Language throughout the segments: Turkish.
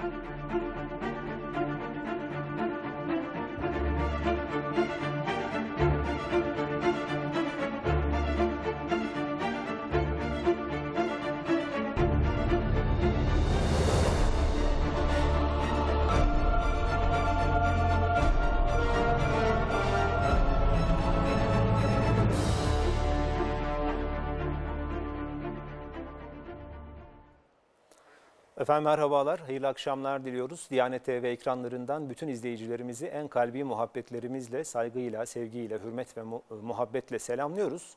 thank you Efendim merhabalar, hayırlı akşamlar diliyoruz. Diyanet TV ekranlarından bütün izleyicilerimizi en kalbi muhabbetlerimizle, saygıyla, sevgiyle, hürmet ve muhabbetle selamlıyoruz.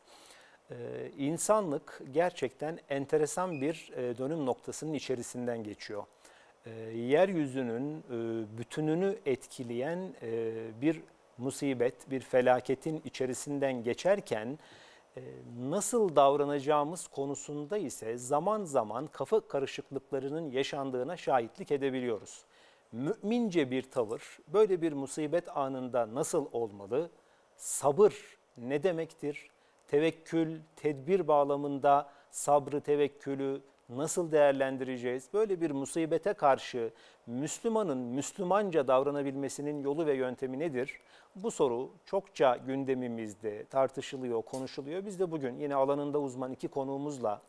Ee, insanlık gerçekten enteresan bir e, dönüm noktasının içerisinden geçiyor. Ee, yeryüzünün e, bütününü etkileyen e, bir musibet, bir felaketin içerisinden geçerken ee, nasıl davranacağımız konusunda ise zaman zaman kafa karışıklıklarının yaşandığına şahitlik edebiliyoruz. Mümince bir tavır böyle bir musibet anında nasıl olmalı? Sabır ne demektir? Tevekkül, tedbir bağlamında sabrı, tevekkülü, nasıl değerlendireceğiz? Böyle bir musibete karşı Müslümanın Müslümanca davranabilmesinin yolu ve yöntemi nedir? Bu soru çokça gündemimizde tartışılıyor, konuşuluyor. Biz de bugün yine alanında uzman iki konuğumuzla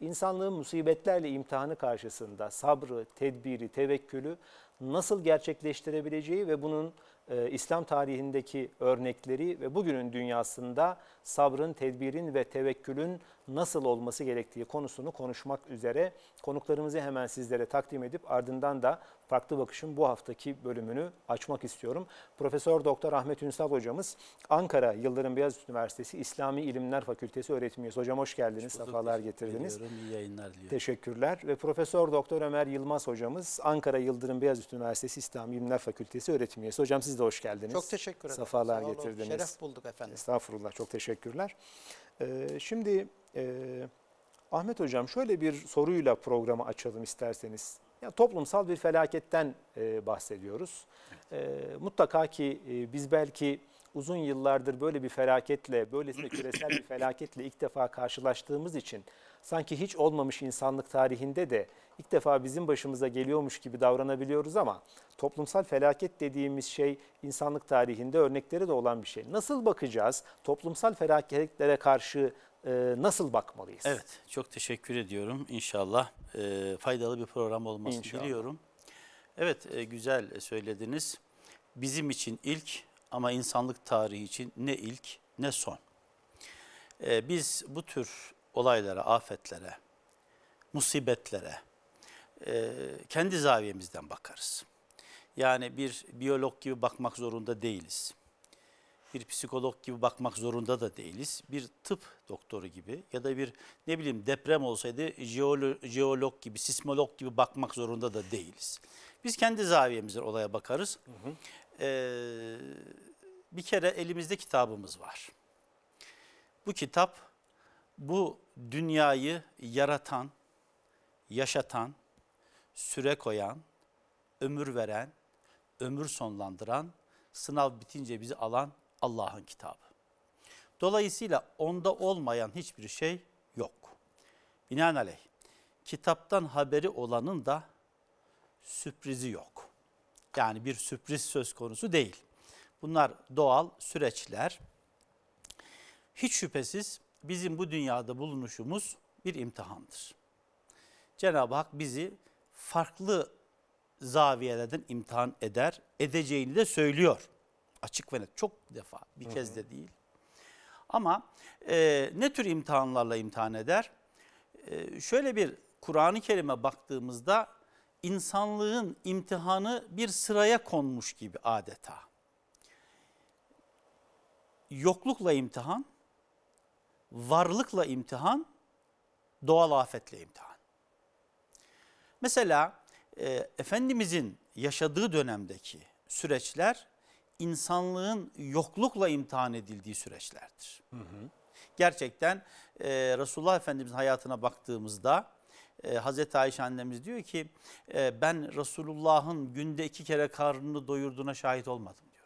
insanlığın musibetlerle imtihanı karşısında sabrı, tedbiri, tevekkülü nasıl gerçekleştirebileceği ve bunun e, İslam tarihindeki örnekleri ve bugünün dünyasında sabrın, tedbirin ve tevekkülün nasıl olması gerektiği konusunu konuşmak üzere konuklarımızı hemen sizlere takdim edip ardından da Farklı Bakış'ın bu haftaki bölümünü açmak istiyorum. Profesör Doktor Ahmet Ünsal hocamız Ankara Yıldırım Beyazıt Üniversitesi İslami İlimler Fakültesi öğretim üyesi. Hocam hoş geldiniz, hoş sefalar getirdiniz. Ediyorum, iyi yayınlar diliyorum. Teşekkürler. Ve Profesör Doktor Ömer Yılmaz hocamız Ankara Yıldırım Beyazıt Üniversitesi İslami İlimler Fakültesi öğretim üyesi. Hocam siz de hoş geldiniz. Çok teşekkür ederim. Sefalar getirdiniz. Şeref bulduk efendim. Estağfurullah, çok teşekkürler. Ee, şimdi... E, Ahmet Hocam şöyle bir soruyla programı açalım isterseniz. Ya toplumsal bir felaketten e, bahsediyoruz. Evet. E, mutlaka ki e, biz belki uzun yıllardır böyle bir felaketle, böylesine küresel bir felaketle ilk defa karşılaştığımız için sanki hiç olmamış insanlık tarihinde de ilk defa bizim başımıza geliyormuş gibi davranabiliyoruz ama toplumsal felaket dediğimiz şey insanlık tarihinde örnekleri de olan bir şey. Nasıl bakacağız? Toplumsal felaketlere karşı e, nasıl bakmalıyız? Evet, çok teşekkür ediyorum. İnşallah e, faydalı bir program olmasını İnşallah. diliyorum. Evet, e, güzel söylediniz. Bizim için ilk ama insanlık tarihi için ne ilk ne son. E, biz bu tür olaylara, afetlere, musibetlere e, kendi zaviyemizden bakarız. Yani bir biyolog gibi bakmak zorunda değiliz bir psikolog gibi bakmak zorunda da değiliz. Bir tıp doktoru gibi ya da bir ne bileyim deprem olsaydı jeolo jeolog gibi, sismolog gibi bakmak zorunda da değiliz. Biz kendi zaviyemizle olaya bakarız. Hı hı. Ee, bir kere elimizde kitabımız var. Bu kitap bu dünyayı yaratan, yaşatan, süre koyan, ömür veren, ömür sonlandıran, sınav bitince bizi alan Allah'ın kitabı. Dolayısıyla onda olmayan hiçbir şey yok. Binaenaleyh kitaptan haberi olanın da sürprizi yok. Yani bir sürpriz söz konusu değil. Bunlar doğal süreçler. Hiç şüphesiz bizim bu dünyada bulunuşumuz bir imtihandır. Cenab-ı Hak bizi farklı zaviyelerden imtihan eder, edeceğini de söylüyor açık ve net çok defa bir Hı -hı. kez de değil. Ama e, ne tür imtihanlarla imtihan eder? E, şöyle bir Kur'an-ı Kerim'e baktığımızda insanlığın imtihanı bir sıraya konmuş gibi adeta. Yoklukla imtihan, varlıkla imtihan, doğal afetle imtihan. Mesela e, Efendimizin yaşadığı dönemdeki süreçler insanlığın yoklukla imtihan edildiği süreçlerdir. Hı hı. Gerçekten e, Resulullah Efendimiz'in hayatına baktığımızda e, Hazreti Ayşe annemiz diyor ki e, ben Resulullah'ın günde iki kere karnını doyurduğuna şahit olmadım diyor.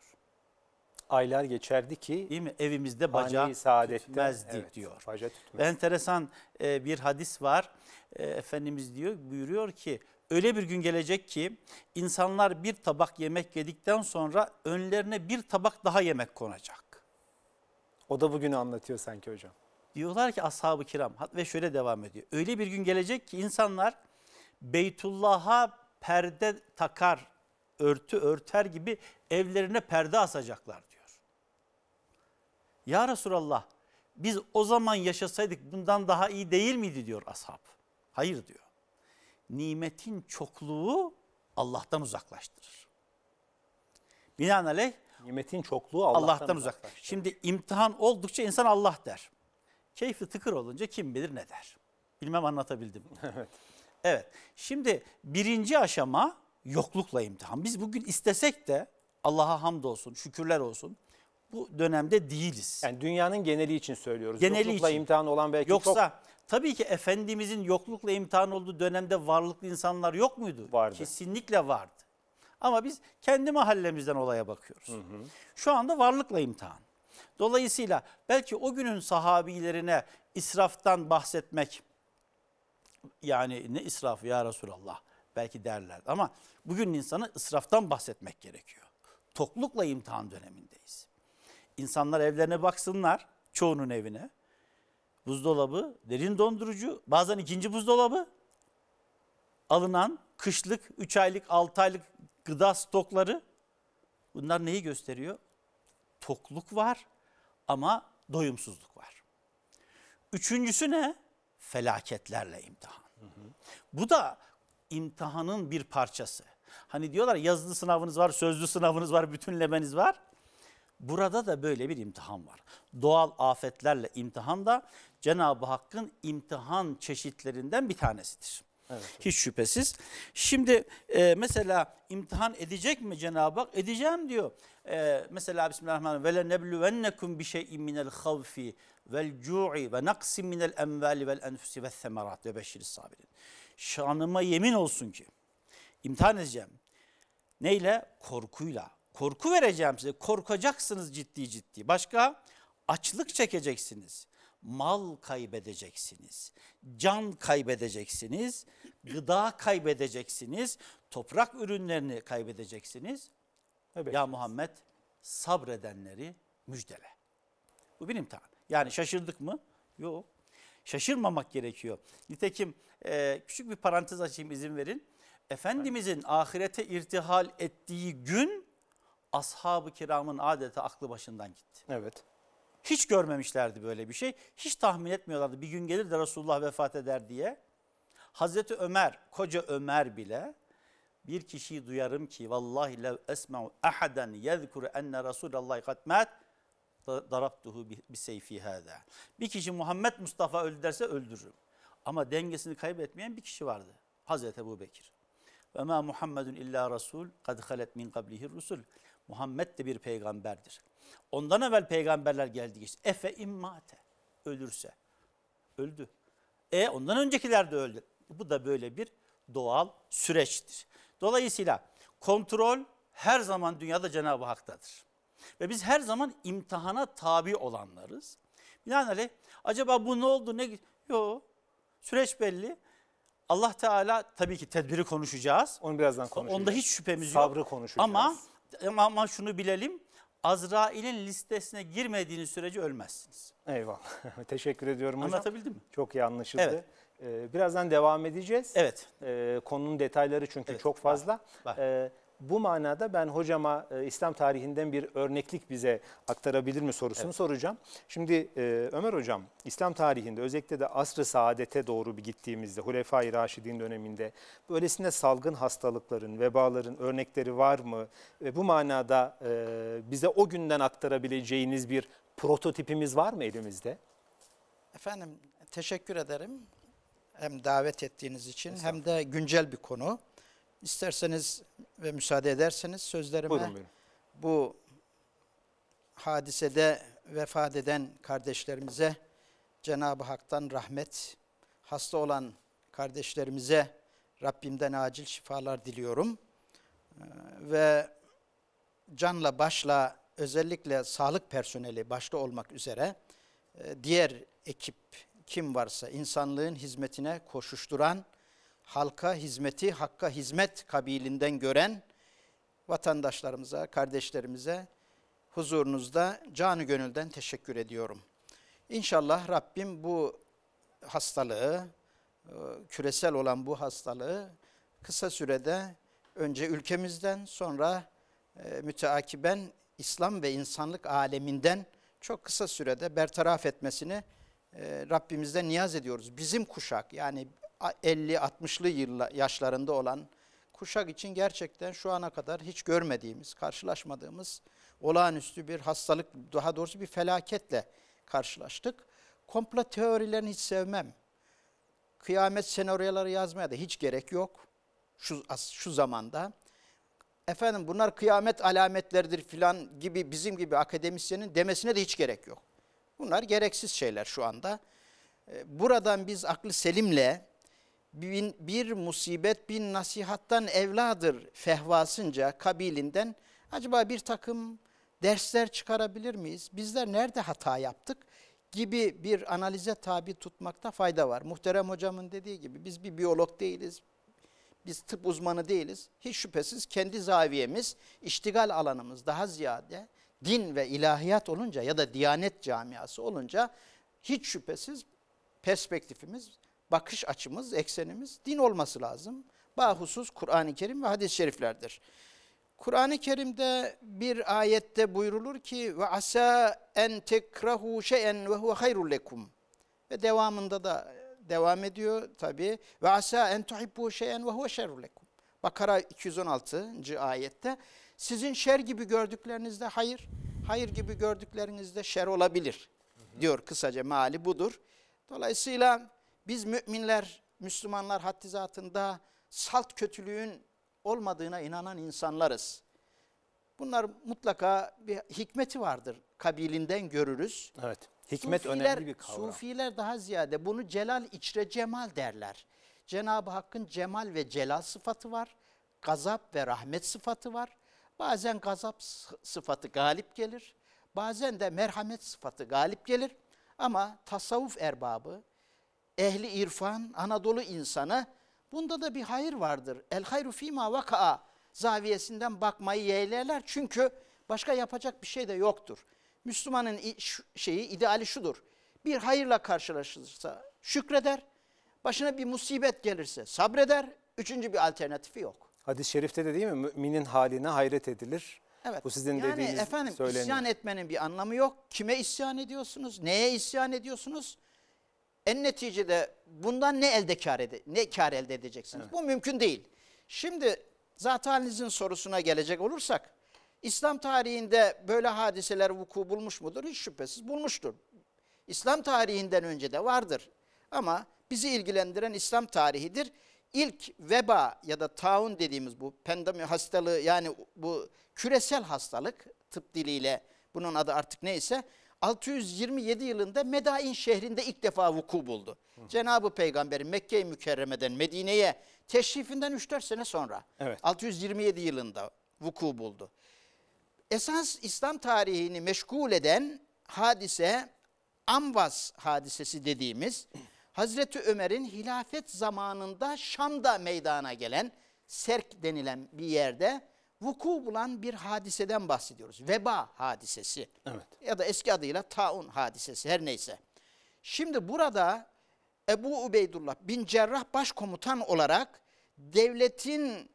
Aylar geçerdi ki Değil mi? evimizde baca tütmezdi evet, diyor. Baca tütmez. Enteresan e, bir hadis var. E, Efendimiz diyor buyuruyor ki Öyle bir gün gelecek ki insanlar bir tabak yemek yedikten sonra önlerine bir tabak daha yemek konacak. O da bugünü anlatıyor sanki hocam. Diyorlar ki ashab-ı kiram ve şöyle devam ediyor. Öyle bir gün gelecek ki insanlar Beytullah'a perde takar, örtü örter gibi evlerine perde asacaklar diyor. Ya Resulallah biz o zaman yaşasaydık bundan daha iyi değil miydi diyor ashab. Hayır diyor nimetin çokluğu Allah'tan uzaklaştırır. Binaenaleyh nimetin çokluğu Allah'tan, Allah'tan uzaklaştırır. Şimdi imtihan oldukça insan Allah der. Keyfi tıkır olunca kim bilir ne der. Bilmem anlatabildim. evet. Evet. Şimdi birinci aşama yoklukla imtihan. Biz bugün istesek de Allah'a hamdolsun, şükürler olsun. Bu dönemde değiliz. Yani dünyanın geneli için söylüyoruz. Geneli Yoklukla için. imtihan olan belki Yoksa çok Tabii ki Efendimizin yoklukla imtihan olduğu dönemde varlıklı insanlar yok muydu? Vardı. Kesinlikle vardı. Ama biz kendi mahallemizden olaya bakıyoruz. Hı hı. Şu anda varlıkla imtihan. Dolayısıyla belki o günün sahabilerine israftan bahsetmek, yani ne israfı ya Resulallah belki derler ama bugün insanı israftan bahsetmek gerekiyor. Toklukla imtihan dönemindeyiz. İnsanlar evlerine baksınlar, çoğunun evine buzdolabı, derin dondurucu, bazen ikinci buzdolabı alınan kışlık, 3 aylık, 6 aylık gıda stokları bunlar neyi gösteriyor? Tokluk var ama doyumsuzluk var. Üçüncüsü ne? Felaketlerle imtihan. Hı hı. Bu da imtihanın bir parçası. Hani diyorlar yazılı sınavınız var, sözlü sınavınız var, bütünlemeniz var. Burada da böyle bir imtihan var. Doğal afetlerle imtihan da Cenab-ı Hakk'ın imtihan çeşitlerinden bir tanesidir. Evet, Hiç şüphesiz. Şimdi e, mesela imtihan edecek mi Cenab-ı Hak? Edeceğim diyor. E, mesela Bismillahirrahmanirrahim. Vele nebluvennekum bi şey'in minel havfi vel cu'i ve naqsim minel emvali vel enfusi ve semerat ve beşiris sabirin. Şanıma yemin olsun ki imtihan edeceğim. Neyle? Korkuyla. Korku vereceğim size. Korkacaksınız ciddi ciddi. Başka? Açlık çekeceksiniz mal kaybedeceksiniz, can kaybedeceksiniz, gıda kaybedeceksiniz, toprak ürünlerini kaybedeceksiniz. Evet. Ya Muhammed sabredenleri müjdele. Bu bir imtihan. Yani şaşırdık mı? Yok. Şaşırmamak gerekiyor. Nitekim e, küçük bir parantez açayım izin verin. Efendimizin evet. ahirete irtihal ettiği gün ashab-ı kiramın adeta aklı başından gitti. Evet. Hiç görmemişlerdi böyle bir şey. Hiç tahmin etmiyorlardı bir gün gelir de Resulullah vefat eder diye. Hazreti Ömer, koca Ömer bile bir kişiyi duyarım ki vallahi lev esma'u ahaden yezkuru enne Resulallah katmet darabtuhu bi seyfi hada. Bir kişi Muhammed Mustafa öldü derse öldürürüm. Ama dengesini kaybetmeyen bir kişi vardı. Hazreti Ebu Bekir. Ve ma Muhammedun illa Resul kad halet min kablihi rusul. Muhammed de bir peygamberdir. Ondan evvel peygamberler geldi geçti. Efe immate. Ölürse. Öldü. E ondan öncekiler de öldü. Bu da böyle bir doğal süreçtir. Dolayısıyla kontrol her zaman dünyada Cenab-ı Hak'tadır. Ve biz her zaman imtihana tabi olanlarız. Binaenaleyh acaba bu ne oldu? Ne? Yok. Süreç belli. Allah Teala tabii ki tedbiri konuşacağız. Onu birazdan konuşacağız. Onda hiç şüphemiz Sabrı yok. Sabrı konuşacağız. Ama, ama şunu bilelim. Azrail'in listesine girmediğiniz sürece ölmezsiniz. Eyvallah. Teşekkür ediyorum hocam. Anlatabildim mi? Çok iyi anlaşıldı. Evet. Ee, birazdan devam edeceğiz. Evet. Ee, konunun detayları çünkü evet, çok fazla. Var, var. Ee, bu manada ben hocama e, İslam tarihinden bir örneklik bize aktarabilir mi sorusunu evet. soracağım. Şimdi e, Ömer hocam İslam tarihinde özellikle de asr-ı saadete doğru bir gittiğimizde Hulefai Raşidin döneminde böylesine salgın hastalıkların, vebaların örnekleri var mı? ve bu manada e, bize o günden aktarabileceğiniz bir prototipimiz var mı elimizde? Efendim teşekkür ederim. Hem davet ettiğiniz için hem de güncel bir konu. İsterseniz ve müsaade ederseniz sözlerime buyurun, buyurun. bu hadisede vefat eden kardeşlerimize Cenab-ı Hak'tan rahmet, hasta olan kardeşlerimize Rabbimden acil şifalar diliyorum. Ee, ve canla başla özellikle sağlık personeli başta olmak üzere e, diğer ekip kim varsa insanlığın hizmetine koşuşturan, halka hizmeti, hakka hizmet kabilinden gören vatandaşlarımıza, kardeşlerimize huzurunuzda canı gönülden teşekkür ediyorum. İnşallah Rabbim bu hastalığı, e, küresel olan bu hastalığı kısa sürede önce ülkemizden sonra e, müteakiben İslam ve insanlık aleminden çok kısa sürede bertaraf etmesini e, Rabbimizden niyaz ediyoruz. Bizim kuşak yani 50-60'lı yıllar yaşlarında olan kuşak için gerçekten şu ana kadar hiç görmediğimiz, karşılaşmadığımız olağanüstü bir hastalık, daha doğrusu bir felaketle karşılaştık. Komplo teorilerini hiç sevmem. Kıyamet senaryoları yazmaya da hiç gerek yok şu, şu zamanda. Efendim bunlar kıyamet alametlerdir filan gibi bizim gibi akademisyenin demesine de hiç gerek yok. Bunlar gereksiz şeyler şu anda. Buradan biz aklı selimle bin, bir musibet bin nasihattan evladır fehvasınca kabilinden acaba bir takım dersler çıkarabilir miyiz? Bizler nerede hata yaptık gibi bir analize tabi tutmakta fayda var. Muhterem hocamın dediği gibi biz bir biyolog değiliz, biz tıp uzmanı değiliz. Hiç şüphesiz kendi zaviyemiz, iştigal alanımız daha ziyade din ve ilahiyat olunca ya da diyanet camiası olunca hiç şüphesiz perspektifimiz bakış açımız, eksenimiz din olması lazım. bahusuz Kur'an-ı Kerim ve hadis-i şeriflerdir. Kur'an-ı Kerim'de bir ayette buyrulur ki ve asa en tekrahu şeyen ve huve hayrul lekum. Ve devamında da devam ediyor tabi. Ve asa en tuhibbu şeyen ve huve şerrul lekum. Bakara 216. ayette sizin şer gibi gördüklerinizde hayır, hayır gibi gördüklerinizde şer olabilir diyor kısaca mali budur. Dolayısıyla biz müminler, Müslümanlar haddizatında salt kötülüğün olmadığına inanan insanlarız. Bunlar mutlaka bir hikmeti vardır. Kabilinden görürüz. Evet. Hikmet sufiler, önemli bir kavram. Sufiler daha ziyade bunu celal içre cemal derler. Cenab-ı Hakk'ın cemal ve celal sıfatı var. Gazap ve rahmet sıfatı var. Bazen gazap sıfatı galip gelir. Bazen de merhamet sıfatı galip gelir. Ama tasavvuf erbabı, ehli irfan, Anadolu insanı bunda da bir hayır vardır. El hayru fîmâ vaka'a zaviyesinden bakmayı yeğlerler çünkü başka yapacak bir şey de yoktur. Müslümanın şeyi ideali şudur. Bir hayırla karşılaşırsa şükreder, başına bir musibet gelirse sabreder, üçüncü bir alternatifi yok. Hadis-i şerifte de değil mi? Müminin haline hayret edilir. Evet. Bu sizin yani dediğiniz efendim söyleniyor. isyan etmenin bir anlamı yok. Kime isyan ediyorsunuz? Neye isyan ediyorsunuz? En neticede bundan ne elde kar ede, ne kar elde edeceksiniz? Evet. Bu mümkün değil. Şimdi zat halinizin sorusuna gelecek olursak İslam tarihinde böyle hadiseler vuku bulmuş mudur? Hiç şüphesiz bulmuştur. İslam tarihinden önce de vardır. Ama bizi ilgilendiren İslam tarihidir. İlk veba ya da taun dediğimiz bu pandemi hastalığı yani bu küresel hastalık tıp diliyle bunun adı artık neyse 627 yılında Medain şehrinde ilk defa vuku buldu. Cenab-ı Peygamber'in Mekke-i Mükerreme'den Medine'ye teşrifinden 3-4 sene sonra evet. 627 yılında vuku buldu. Esas İslam tarihini meşgul eden hadise Amvas hadisesi dediğimiz Hazreti Ömer'in hilafet zamanında Şam'da meydana gelen Serk denilen bir yerde vuku bulan bir hadiseden bahsediyoruz. Veba hadisesi evet. ya da eski adıyla taun hadisesi her neyse. Şimdi burada Ebu Ubeydullah bin Cerrah başkomutan olarak devletin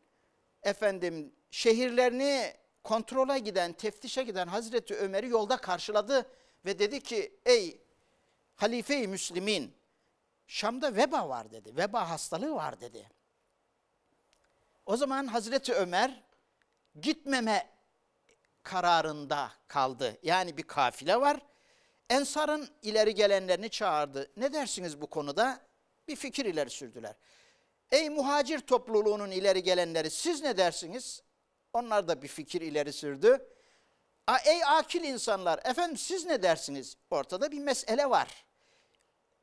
efendim şehirlerini kontrola giden, teftişe giden Hazreti Ömer'i yolda karşıladı ve dedi ki ey halife-i müslimin Şam'da veba var dedi. Veba hastalığı var dedi. O zaman Hazreti Ömer gitmeme kararında kaldı. Yani bir kafile var. Ensar'ın ileri gelenlerini çağırdı. Ne dersiniz bu konuda? Bir fikir ileri sürdüler. Ey muhacir topluluğunun ileri gelenleri siz ne dersiniz? Onlar da bir fikir ileri sürdü. A, ey akil insanlar efendim siz ne dersiniz? Ortada bir mesele var.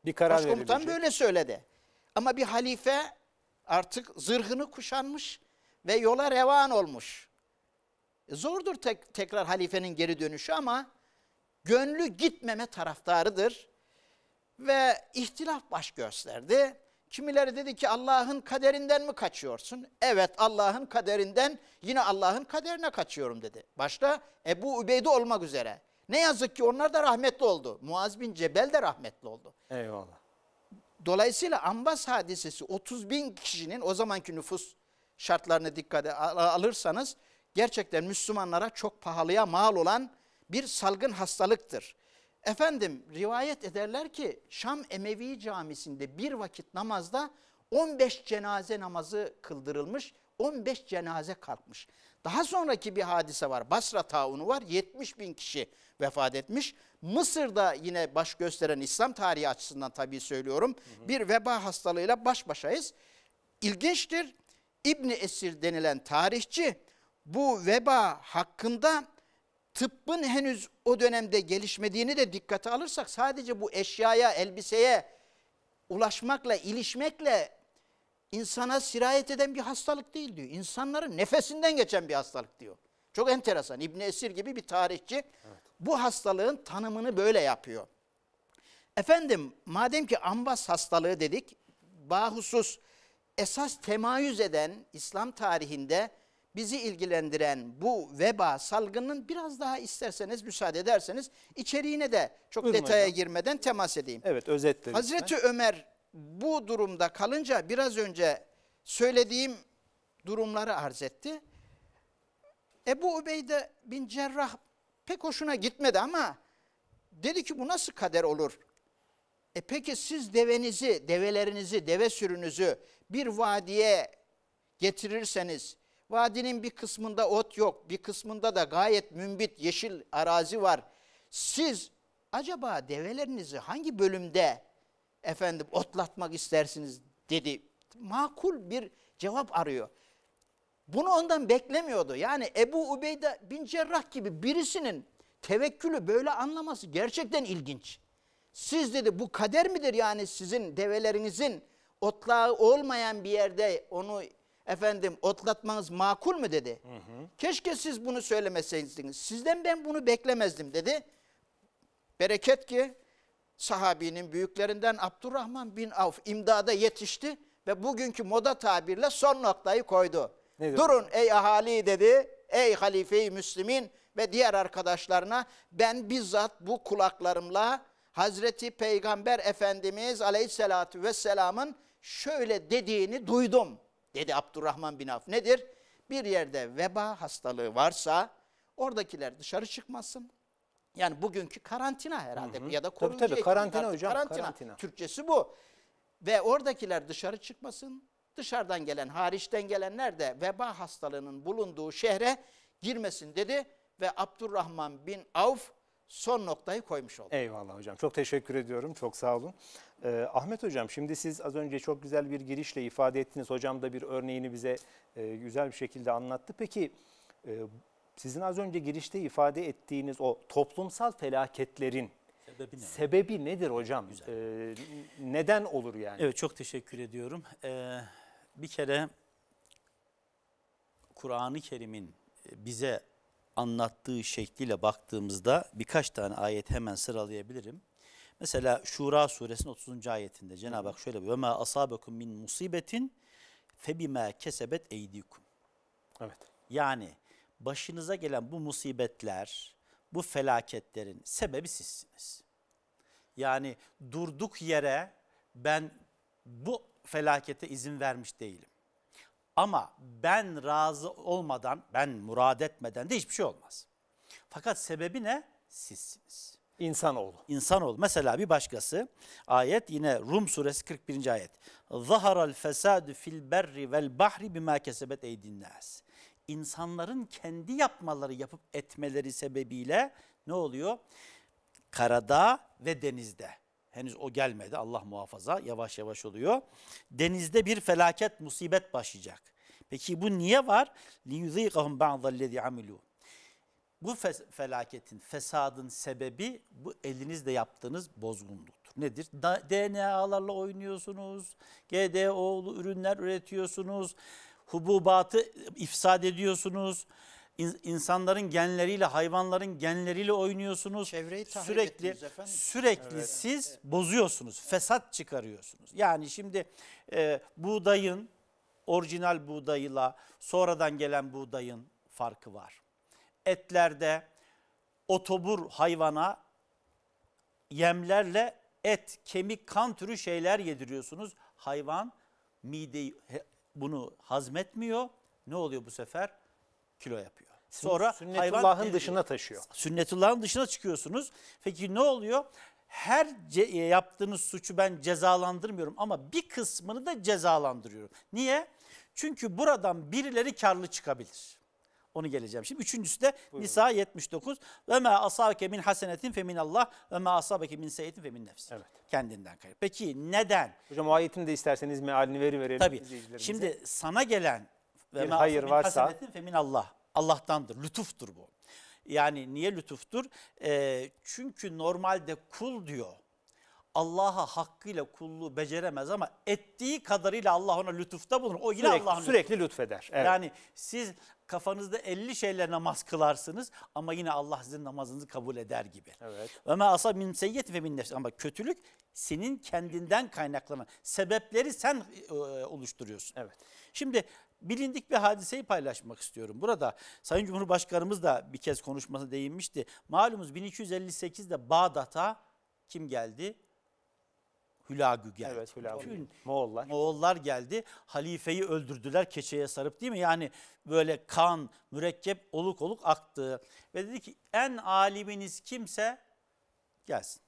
Bir karar Başkomutan verilecek. böyle söyledi. Ama bir halife artık zırhını kuşanmış ve yola revan olmuş. E, zordur tek, tekrar halifenin geri dönüşü ama gönlü gitmeme taraftarıdır. Ve ihtilaf baş gösterdi. Kimileri dedi ki Allah'ın kaderinden mi kaçıyorsun? Evet Allah'ın kaderinden yine Allah'ın kaderine kaçıyorum dedi. Başta Ebu Übeyde olmak üzere. Ne yazık ki onlar da rahmetli oldu. Muaz bin Cebel de rahmetli oldu. Eyvallah. Dolayısıyla Ambas hadisesi 30 bin kişinin o zamanki nüfus şartlarını dikkate alırsanız gerçekten Müslümanlara çok pahalıya mal olan bir salgın hastalıktır. Efendim rivayet ederler ki Şam Emevi camisinde bir vakit namazda 15 cenaze namazı kıldırılmış, 15 cenaze kalkmış. Daha sonraki bir hadise var. Basra taunu var. 70 bin kişi vefat etmiş. Mısır'da yine baş gösteren İslam tarihi açısından tabii söylüyorum. Hı hı. Bir veba hastalığıyla baş başayız. İlginçtir. İbni Esir denilen tarihçi bu veba hakkında tıbbın henüz o dönemde gelişmediğini de dikkate alırsak sadece bu eşyaya, elbiseye ulaşmakla, ilişmekle insana sirayet eden bir hastalık değil diyor. İnsanların nefesinden geçen bir hastalık diyor. Çok enteresan. İbn Esir gibi bir tarihçi evet. bu hastalığın tanımını böyle yapıyor. Efendim madem ki ambas hastalığı dedik, bahusus esas temayüz eden İslam tarihinde bizi ilgilendiren bu veba salgının biraz daha isterseniz müsaade ederseniz içeriğine de çok Buyurun detaya hocam. girmeden temas edeyim. Evet özetle. Hazreti lütfen. Ömer bu durumda kalınca biraz önce söylediğim durumları arz etti. Ebu Ubeyde bin Cerrah pek hoşuna gitmedi ama dedi ki bu nasıl kader olur? E peki siz devenizi, develerinizi, deve sürünüzü bir vadiye getirirseniz Vadinin bir kısmında ot yok, bir kısmında da gayet mümbit yeşil arazi var. Siz acaba develerinizi hangi bölümde efendim otlatmak istersiniz dedi. Makul bir cevap arıyor. Bunu ondan beklemiyordu. Yani Ebu Ubeyde bin Cerrah gibi birisinin tevekkülü böyle anlaması gerçekten ilginç. Siz dedi bu kader midir yani sizin develerinizin otlağı olmayan bir yerde onu efendim otlatmanız makul mü dedi. Hı hı. Keşke siz bunu söylemeseydiniz. Sizden ben bunu beklemezdim dedi. Bereket ki sahabinin büyüklerinden Abdurrahman bin Avf imdada yetişti ve bugünkü moda tabirle son noktayı koydu. Nedir? Durun ey ahali dedi, ey halife-i müslimin ve diğer arkadaşlarına ben bizzat bu kulaklarımla Hazreti Peygamber Efendimiz Aleyhisselatü Vesselam'ın şöyle dediğini duydum dedi Abdurrahman bin Avf. Nedir? Bir yerde veba hastalığı varsa oradakiler dışarı çıkmasın. Yani bugünkü karantina herhalde hı hı. ya da koruyucu tabii, tabii, karantina artık, hocam. Karantina. karantina. Türkçesi bu. Ve oradakiler dışarı çıkmasın. Dışarıdan gelen, hariçten gelenler de veba hastalığının bulunduğu şehre girmesin dedi. Ve Abdurrahman bin Avf son noktayı koymuş olduk. Eyvallah hocam. Çok teşekkür ediyorum. Çok sağ olun. Ee, Ahmet hocam şimdi siz az önce çok güzel bir girişle ifade ettiniz. Hocam da bir örneğini bize e, güzel bir şekilde anlattı. Peki e, sizin az önce girişte ifade ettiğiniz o toplumsal felaketlerin Sebebi, ne? sebebi nedir hocam? Güzel. Ee, neden olur yani? Evet çok teşekkür ediyorum. Ee, bir kere Kur'an-ı Kerim'in bize anlattığı şekliyle baktığımızda birkaç tane ayet hemen sıralayabilirim. Mesela Şura suresinin 30. ayetinde Cenab-ı Hak şöyle buyuruyor: ma asabekum min musibetin febima kesebet eydikum. Evet. Yani başınıza gelen bu musibetler, bu felaketlerin sebebi sizsiniz. Yani durduk yere ben bu felakete izin vermiş değilim. Ama ben razı olmadan, ben murad etmeden de hiçbir şey olmaz. Fakat sebebi ne? Sizsiniz. İnsanoğlu. İnsanoğlu. Mesela bir başkası ayet yine Rum suresi 41. ayet. Zaharal fesadu fil berri vel bahri bima kesebet eydinnas. İnsanların kendi yapmaları, yapıp etmeleri sebebiyle ne oluyor? Karada ve denizde henüz o gelmedi Allah muhafaza yavaş yavaş oluyor. Denizde bir felaket musibet başlayacak. Peki bu niye var? لِيُذِيقَهُمْ بَعْضَ الَّذِي عَمِلُوا Bu felaketin, fesadın sebebi bu elinizde yaptığınız bozgunluktur. Nedir? DNA'larla oynuyorsunuz, GDO'lu ürünler üretiyorsunuz, hububatı ifsad ediyorsunuz insanların genleriyle, hayvanların genleriyle oynuyorsunuz. Çevreyi tahrip sürekli sürekli evet. siz evet. bozuyorsunuz, fesat çıkarıyorsunuz. Yani şimdi e, buğdayın orijinal buğdayla sonradan gelen buğdayın farkı var. Etlerde otobur hayvana yemlerle et, kemik, kan türü şeyler yediriyorsunuz. Hayvan mideyi bunu hazmetmiyor. Ne oluyor bu sefer? kilo yapıyor. Sonra Sünnetullah'ın e, dışına taşıyor. Sünnetullah'ın dışına çıkıyorsunuz. Peki ne oluyor? Her e, yaptığınız suçu ben cezalandırmıyorum ama bir kısmını da cezalandırıyorum. Niye? Çünkü buradan birileri karlı çıkabilir. Onu geleceğim. Şimdi üçüncüsü de Buyurun. Nisa 79. Ve ma asabeke min hasenetin fe Allah ve ma asabeke min seyyetin fe min Evet. Kendinden kayıp. Peki neden? Hocam o ayetin de isterseniz mealini veri verelim Tabii. Şimdi sana gelen ve bir hayır varsa. Femin Allah. Allah'tandır. Lütuftur bu. Yani niye lütuftur? E, çünkü normalde kul diyor. Allah'a hakkıyla kulluğu beceremez ama ettiği kadarıyla Allah ona lütufta bulunur. O yine Allah'ın sürekli lütfeder. Evet. Yani siz kafanızda 50 şeyle namaz kılarsınız ama yine Allah sizin namazınızı kabul eder gibi. Evet. Ve ma asa min seyyet ve min Ama kötülük senin kendinden kaynaklanan sebepleri sen e, oluşturuyorsun. Evet. Şimdi bilindik bir hadiseyi paylaşmak istiyorum. Burada Sayın Cumhurbaşkanımız da bir kez konuşmasına değinmişti. Malumuz 1258'de Bağdat'a kim geldi? Hülagü geldi. Evet Hülagü. Bütün Moğollar. Moğollar geldi. Halifeyi öldürdüler keçeye sarıp değil mi? Yani böyle kan, mürekkep oluk oluk aktı. Ve dedi ki en aliminiz kimse gelsin.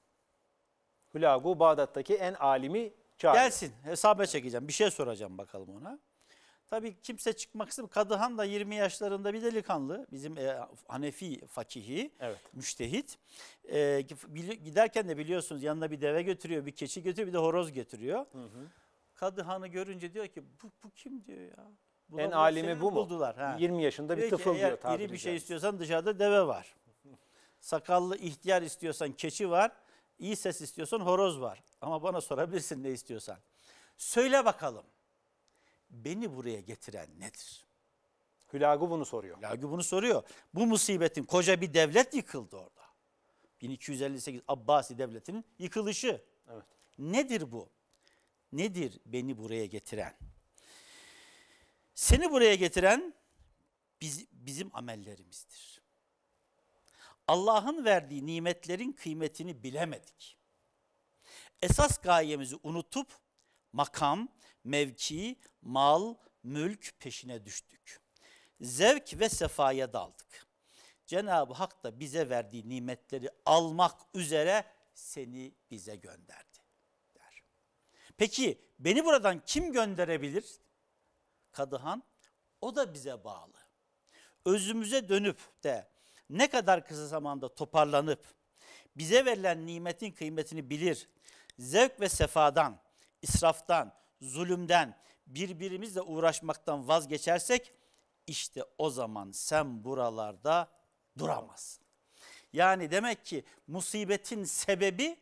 Hülagü Bağdat'taki en alimi çağırıyor. Gelsin hesaba çekeceğim. Bir şey soracağım bakalım ona. Tabii kimse çıkmak istemiyor. Kadıhan da 20 yaşlarında bir delikanlı. Bizim e, Hanefi fakihi, evet. müştehit. E, giderken de biliyorsunuz yanına bir deve götürüyor, bir keçi götürüyor, bir de horoz götürüyor. Hı hı. Kadıhan'ı görünce diyor ki bu, bu kim diyor ya. Buna en alimi bu mu? Buldular. Ha. 20 yaşında bir diyor tıfıl ki, diyor tabiri İri bir şey istiyorsan dışarıda deve var. Sakallı ihtiyar istiyorsan keçi var. İyi ses istiyorsan horoz var. Ama bana sorabilirsin ne istiyorsan. Söyle bakalım beni buraya getiren nedir? Hülagü bunu soruyor. Hülagü bunu soruyor. Bu musibetin koca bir devlet yıkıldı orada. 1258 Abbasi devletinin yıkılışı. Evet. Nedir bu? Nedir beni buraya getiren? Seni buraya getiren biz, bizim amellerimizdir. Allah'ın verdiği nimetlerin kıymetini bilemedik. Esas gayemizi unutup makam, mevki, mal, mülk peşine düştük. Zevk ve sefaya daldık. Cenab-ı Hak da bize verdiği nimetleri almak üzere seni bize gönderdi der. Peki beni buradan kim gönderebilir? Kadıhan o da bize bağlı. Özümüze dönüp de ne kadar kısa zamanda toparlanıp bize verilen nimetin kıymetini bilir, zevk ve sefadan, israftan, zulümden, birbirimizle uğraşmaktan vazgeçersek işte o zaman sen buralarda duramazsın. Yani demek ki musibetin sebebi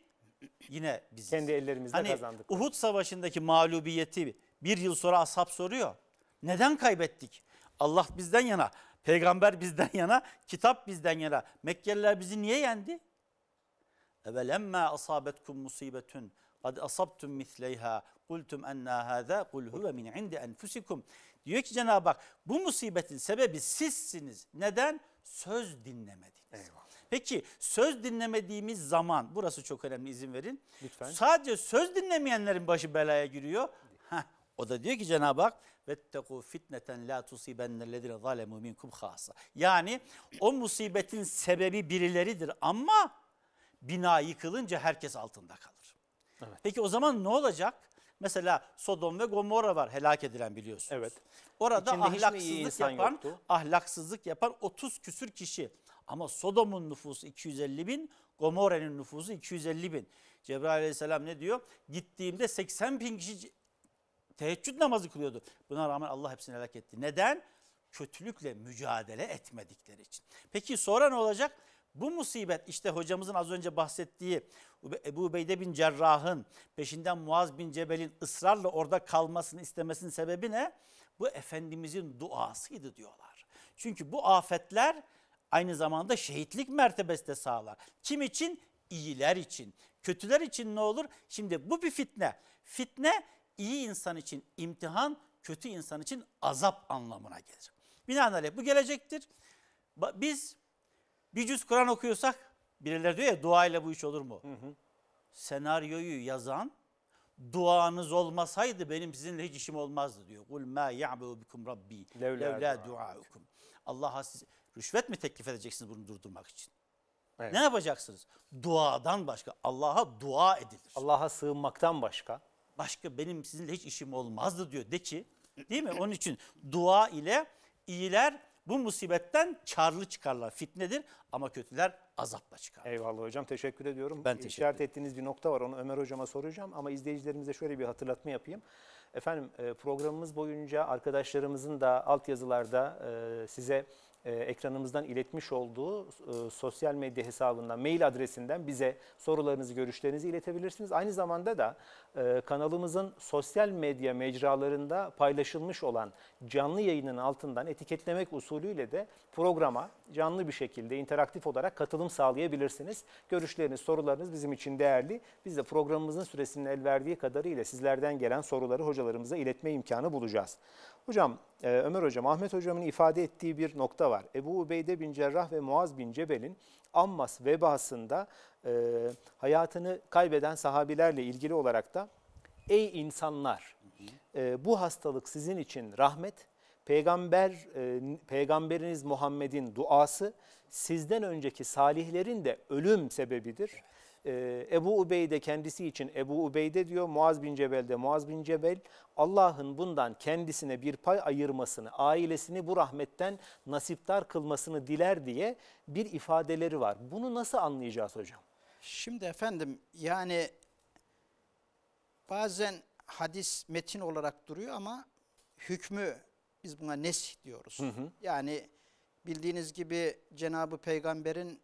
yine biz. Kendi ellerimizle hani kazandık. Uhud Savaşı'ndaki mağlubiyeti bir yıl sonra ashab soruyor. Neden kaybettik? Allah bizden yana, peygamber bizden yana, kitap bizden yana. Mekkeliler bizi niye yendi? Evelemme asabetkum musibetun, kad asabtum misleyha Kultum enna hâzâ kul huve min indi enfusikum. Diyor ki Cenab-ı Hak bu musibetin sebebi sizsiniz. Neden? Söz dinlemediniz. Eyvallah. Peki söz dinlemediğimiz zaman burası çok önemli izin verin. Lütfen. Sadece söz dinlemeyenlerin başı belaya giriyor. Heh, o da diyor ki Cenab-ı Hak vettequ fitneten la tusibennellezine zalemu minkum khasa. Yani o musibetin sebebi birileridir ama bina yıkılınca herkes altında kalır. Evet. Peki o zaman ne olacak? Mesela Sodom ve Gomorra var helak edilen biliyorsunuz. Evet. Orada İçinde ahlaksızlık yapan, yoktu. ahlaksızlık yapan 30 küsür kişi. Ama Sodom'un nüfusu 250 bin, Gomorra'nın nüfusu 250 bin. Cebrail aleyhisselam ne diyor? Gittiğimde 80 bin kişi teheccüd namazı kılıyordu. Buna rağmen Allah hepsini helak etti. Neden? Kötülükle mücadele etmedikleri için. Peki sonra ne olacak? Bu musibet işte hocamızın az önce bahsettiği Ebu Beyde bin Cerrah'ın peşinden Muaz bin Cebel'in ısrarla orada kalmasını istemesinin sebebi ne? Bu Efendimizin duasıydı diyorlar. Çünkü bu afetler aynı zamanda şehitlik mertebesi de sağlar. Kim için? İyiler için. Kötüler için ne olur? Şimdi bu bir fitne. Fitne iyi insan için imtihan, kötü insan için azap anlamına gelir. Binaenaleyh bu gelecektir. Biz bir cüz Kur'an okuyorsak birileri diyor ya duayla bu iş olur mu? Hı hı. Senaryoyu yazan duanız olmasaydı benim sizinle hiç işim olmazdı diyor. Kul ma ya'bu bikum rabbi levla duaukum. Allah'a siz rüşvet mi teklif edeceksiniz bunu durdurmak için? Evet. Ne yapacaksınız? Duadan başka Allah'a dua edilir. Allah'a sığınmaktan başka. Başka benim sizinle hiç işim olmazdı diyor. De ki değil mi? Onun için dua ile iyiler bu musibetten çarlı çıkarlar. Fitnedir ama kötüler azapla çıkar. Eyvallah hocam teşekkür ediyorum. Ben teşekkür İşaret ettiğiniz bir nokta var onu Ömer hocama soracağım ama izleyicilerimize şöyle bir hatırlatma yapayım. Efendim e, programımız boyunca arkadaşlarımızın da altyazılarda e, size e, ekranımızdan iletmiş olduğu e, sosyal medya hesabından, mail adresinden bize sorularınızı, görüşlerinizi iletebilirsiniz. Aynı zamanda da e, kanalımızın sosyal medya mecralarında paylaşılmış olan canlı yayının altından etiketlemek usulüyle de programa canlı bir şekilde interaktif olarak katılım sağlayabilirsiniz. Görüşleriniz, sorularınız bizim için değerli. Biz de programımızın süresinin el verdiği kadarıyla sizlerden gelen soruları hocalarımıza iletme imkanı bulacağız. Hocam e, Ömer Hocam, Ahmet Hocam'ın ifade ettiği bir nokta var. Ebu Ubeyde bin Cerrah ve Muaz bin Cebel'in Ammas vebasında e, hayatını kaybeden sahabilerle ilgili olarak da Ey insanlar! E, bu hastalık sizin için rahmet, peygamber e, peygamberiniz Muhammed'in duası sizden önceki salihlerin de ölüm sebebidir e, Ebu Ubeyde kendisi için Ebu Ubeyde diyor, Muaz bin Cebel de Muaz bin Cebel. Allah'ın bundan kendisine bir pay ayırmasını, ailesini bu rahmetten nasiptar kılmasını diler diye bir ifadeleri var. Bunu nasıl anlayacağız hocam? Şimdi efendim yani bazen hadis metin olarak duruyor ama hükmü biz buna nesih diyoruz. Hı hı. Yani bildiğiniz gibi Cenab-ı Peygamber'in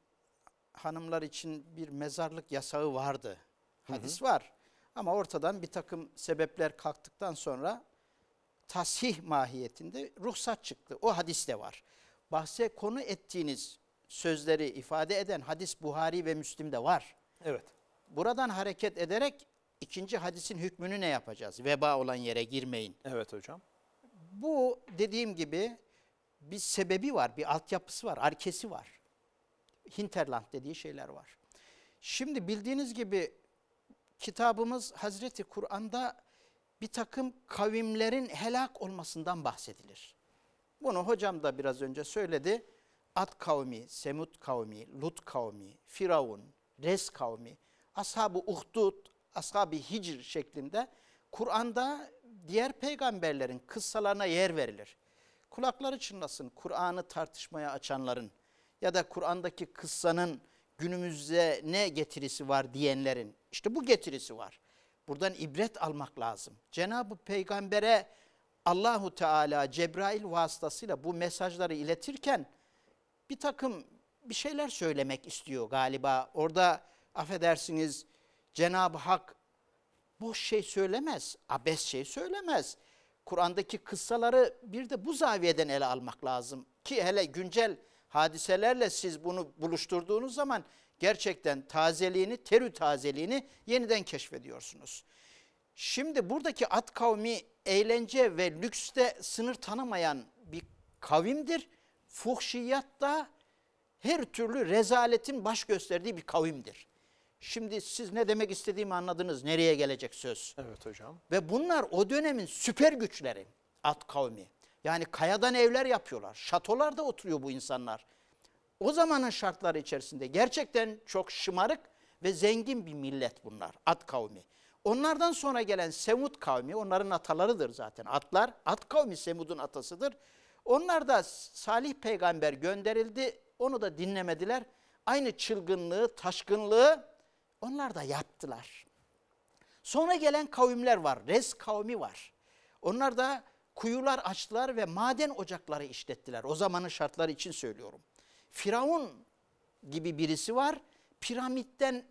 hanımlar için bir mezarlık yasağı vardı. Hadis hı hı. var. Ama ortadan bir takım sebepler kalktıktan sonra tasih mahiyetinde ruhsat çıktı. O hadis de var. Bahse konu ettiğiniz sözleri ifade eden hadis Buhari ve Müslim'de var. Evet. Buradan hareket ederek ikinci hadisin hükmünü ne yapacağız? Veba olan yere girmeyin. Evet hocam. Bu dediğim gibi bir sebebi var, bir altyapısı var, arkesi var hinterland dediği şeyler var. Şimdi bildiğiniz gibi kitabımız Hazreti Kur'an'da bir takım kavimlerin helak olmasından bahsedilir. Bunu hocam da biraz önce söyledi. Ad kavmi, Semud kavmi, Lut kavmi, Firavun, Res kavmi, Ashab-ı Uhdud, Ashab-ı Hicr şeklinde Kur'an'da diğer peygamberlerin kıssalarına yer verilir. Kulakları çınlasın Kur'an'ı tartışmaya açanların ya da Kur'an'daki kıssanın günümüzde ne getirisi var diyenlerin işte bu getirisi var. Buradan ibret almak lazım. Cenab-ı Peygamber'e Allahu Teala Cebrail vasıtasıyla bu mesajları iletirken bir takım bir şeyler söylemek istiyor galiba. Orada affedersiniz Cenab-ı Hak boş şey söylemez, abes şey söylemez. Kur'an'daki kıssaları bir de bu zaviyeden ele almak lazım. Ki hele güncel hadiselerle siz bunu buluşturduğunuz zaman gerçekten tazeliğini, terü tazeliğini yeniden keşfediyorsunuz. Şimdi buradaki at kavmi eğlence ve lükste sınır tanımayan bir kavimdir. Fuhşiyat da her türlü rezaletin baş gösterdiği bir kavimdir. Şimdi siz ne demek istediğimi anladınız. Nereye gelecek söz? Evet hocam. Ve bunlar o dönemin süper güçleri. At kavmi. Yani kayadan evler yapıyorlar. Şatolarda oturuyor bu insanlar. O zamanın şartları içerisinde gerçekten çok şımarık ve zengin bir millet bunlar. At kavmi. Onlardan sonra gelen Semud kavmi onların atalarıdır zaten. Atlar, At kavmi Semud'un atasıdır. Onlar da Salih peygamber gönderildi. Onu da dinlemediler. Aynı çılgınlığı, taşkınlığı onlar da yaptılar. Sonra gelen kavimler var. Res kavmi var. Onlar da kuyular açtılar ve maden ocakları işlettiler. O zamanın şartları için söylüyorum. Firavun gibi birisi var. Piramitten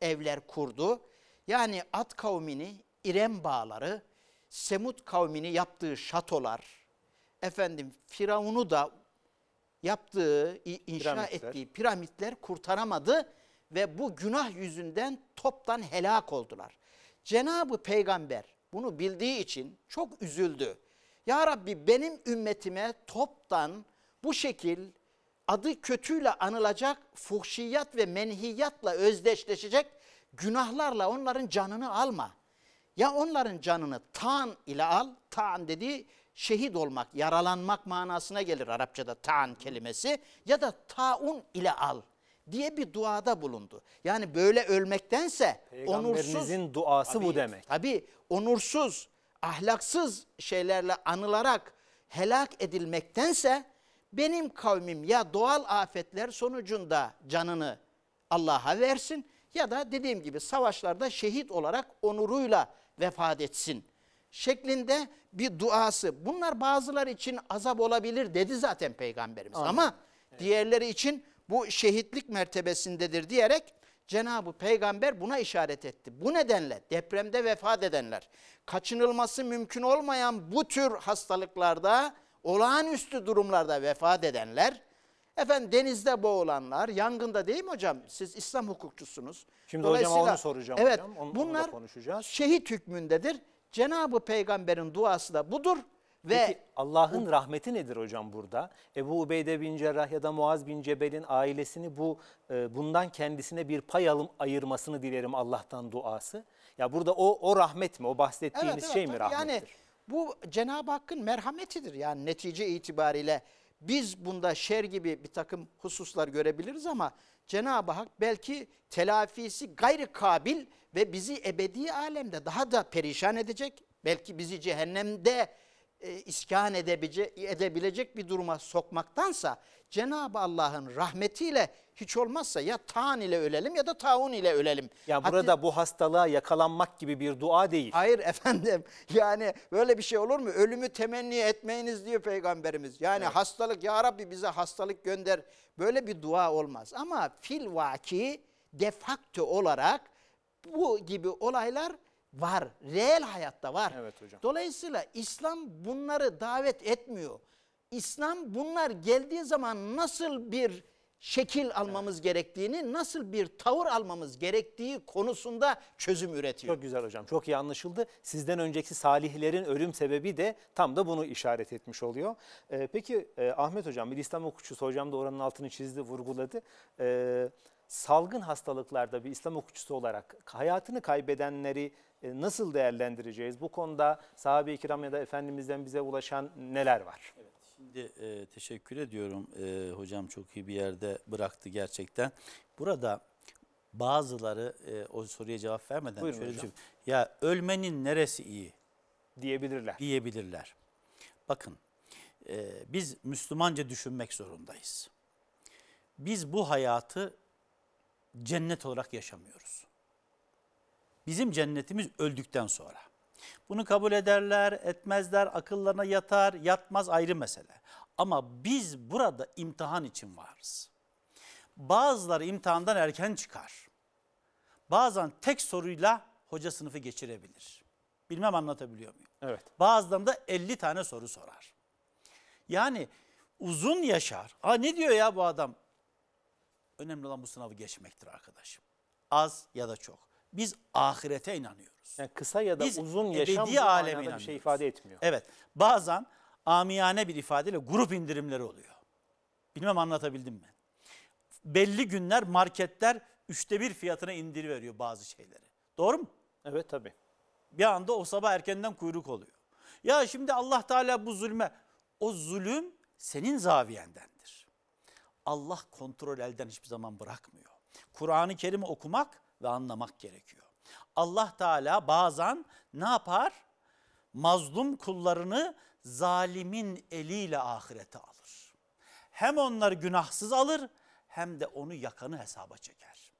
evler kurdu. Yani At kavmini, İrem bağları, Semut kavmini yaptığı şatolar, efendim Firavun'u da yaptığı, inşa piramitler. ettiği piramitler kurtaramadı ve bu günah yüzünden toptan helak oldular. Cenabı Peygamber bunu bildiği için çok üzüldü. Ya Rabbi benim ümmetime toptan bu şekil adı kötüyle anılacak fuhşiyat ve menhiyatla özdeşleşecek günahlarla onların canını alma. Ya onların canını tan ile al, tan dediği şehit olmak, yaralanmak manasına gelir Arapçada tan kelimesi ya da taun ile al diye bir duada bulundu. Yani böyle ölmektense onursuz peygamberinizin duası tabii, bu demek. Tabii onursuz, ahlaksız şeylerle anılarak helak edilmektense benim kavmim ya doğal afetler sonucunda canını Allah'a versin ya da dediğim gibi savaşlarda şehit olarak onuruyla vefat etsin şeklinde bir duası. Bunlar bazıları için azap olabilir dedi zaten peygamberimiz Anladım. ama evet. diğerleri için bu şehitlik mertebesindedir diyerek Cenab-ı Peygamber buna işaret etti. Bu nedenle depremde vefat edenler, kaçınılması mümkün olmayan bu tür hastalıklarda, olağanüstü durumlarda vefat edenler, efendim denizde boğulanlar, yangında değil mi hocam? Siz İslam hukukçusunuz. Şimdi hocam onu soracağım evet, hocam. Onu, bunlar onu şehit hükmündedir. Cenab-ı Peygamber'in duası da budur. Ve Allah'ın rahmeti nedir hocam burada? Ebu Ubeyde bin Cerrah ya da Muaz bin Cebel'in ailesini bu e, bundan kendisine bir pay alım ayırmasını dilerim Allah'tan duası. Ya burada o o rahmet mi? O bahsettiğiniz evet, şey evet, şey mi rahmet? Yani bu Cenab-ı Hakk'ın merhametidir. Yani netice itibariyle biz bunda şer gibi bir takım hususlar görebiliriz ama Cenab-ı Hak belki telafisi gayri kabil ve bizi ebedi alemde daha da perişan edecek. Belki bizi cehennemde e, iskan edebilecek, edebilecek bir duruma sokmaktansa Cenab-ı Allah'ın rahmetiyle hiç olmazsa ya tan ile ölelim ya da taun ile ölelim. Ya burada bu hastalığa yakalanmak gibi bir dua değil. Hayır efendim yani böyle bir şey olur mu? Ölümü temenni etmeyiniz diyor peygamberimiz. Yani evet. hastalık ya Rabbi bize hastalık gönder böyle bir dua olmaz. Ama fil vaki de facto olarak bu gibi olaylar var. Reel hayatta var. Evet hocam. Dolayısıyla İslam bunları davet etmiyor. İslam bunlar geldiği zaman nasıl bir şekil almamız evet. gerektiğini, nasıl bir tavır almamız gerektiği konusunda çözüm üretiyor. Çok güzel hocam, çok iyi anlaşıldı. Sizden önceki salihlerin ölüm sebebi de tam da bunu işaret etmiş oluyor. Ee, peki e, Ahmet hocam, bir İslam hukukçusu hocam da oranın altını çizdi, vurguladı. Ee, salgın hastalıklarda bir İslam hukukçusu olarak hayatını kaybedenleri e, nasıl değerlendireceğiz? Bu konuda sahabe-i kiram ya da Efendimiz'den bize ulaşan neler var? Evet, şimdi e, teşekkür ediyorum. E, hocam çok iyi bir yerde bıraktı gerçekten. Burada bazıları e, o soruya cevap vermeden Buyurun şöyle hocam. ya ölmenin neresi iyi? Diyebilirler. Diyebilirler. Bakın e, biz Müslümanca düşünmek zorundayız. Biz bu hayatı cennet olarak yaşamıyoruz. Bizim cennetimiz öldükten sonra. Bunu kabul ederler, etmezler, akıllarına yatar, yatmaz ayrı mesele. Ama biz burada imtihan için varız. Bazıları imtihandan erken çıkar. Bazen tek soruyla hoca sınıfı geçirebilir. Bilmem anlatabiliyor muyum? Evet. Bazılarında da 50 tane soru sorar. Yani uzun yaşar. Aa ne diyor ya bu adam? Önemli olan bu sınavı geçmektir arkadaşım. Az ya da çok. Biz ahirete inanıyoruz. Yani kısa ya da Biz uzun yaşam bu aleme bir şey ifade etmiyor. Evet. Bazen amiyane bir ifadeyle grup indirimleri oluyor. Bilmem anlatabildim mi? Belli günler marketler üçte bir fiyatına indir veriyor bazı şeyleri. Doğru mu? Evet tabii. Bir anda o sabah erkenden kuyruk oluyor. Ya şimdi Allah Teala bu zulme, o zulüm senin zaviyendendir. Allah kontrol elden hiçbir zaman bırakmıyor. Kur'an-ı Kerim'i okumak ve anlamak gerekiyor. Allah Teala bazen ne yapar? Mazlum kullarını zalimin eliyle ahirete alır. Hem onları günahsız alır hem de onu yakanı hesaba çeker.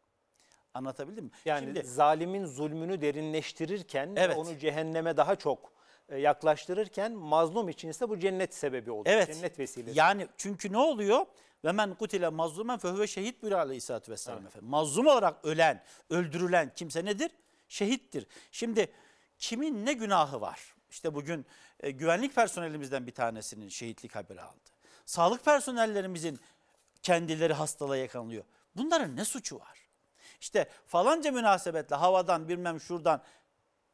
Anlatabildim mi? Yani Şimdi, zalimin zulmünü derinleştirirken evet. onu cehenneme daha çok e, yaklaştırırken mazlum için ise bu cennet sebebi oluyor. Evet. Cennet vesilesi. Yani çünkü ne oluyor? Ve men kutile mazlumen fehve şehit buyuruyor aleyhissalatü vesselam evet. efendim. Mazlum olarak ölen, öldürülen kimse nedir? Şehittir. Şimdi kimin ne günahı var? İşte bugün e, güvenlik personelimizden bir tanesinin şehitlik haberi aldı. Sağlık personellerimizin kendileri hastalığa yakalanıyor. Bunların ne suçu var? İşte falanca münasebetle havadan bilmem şuradan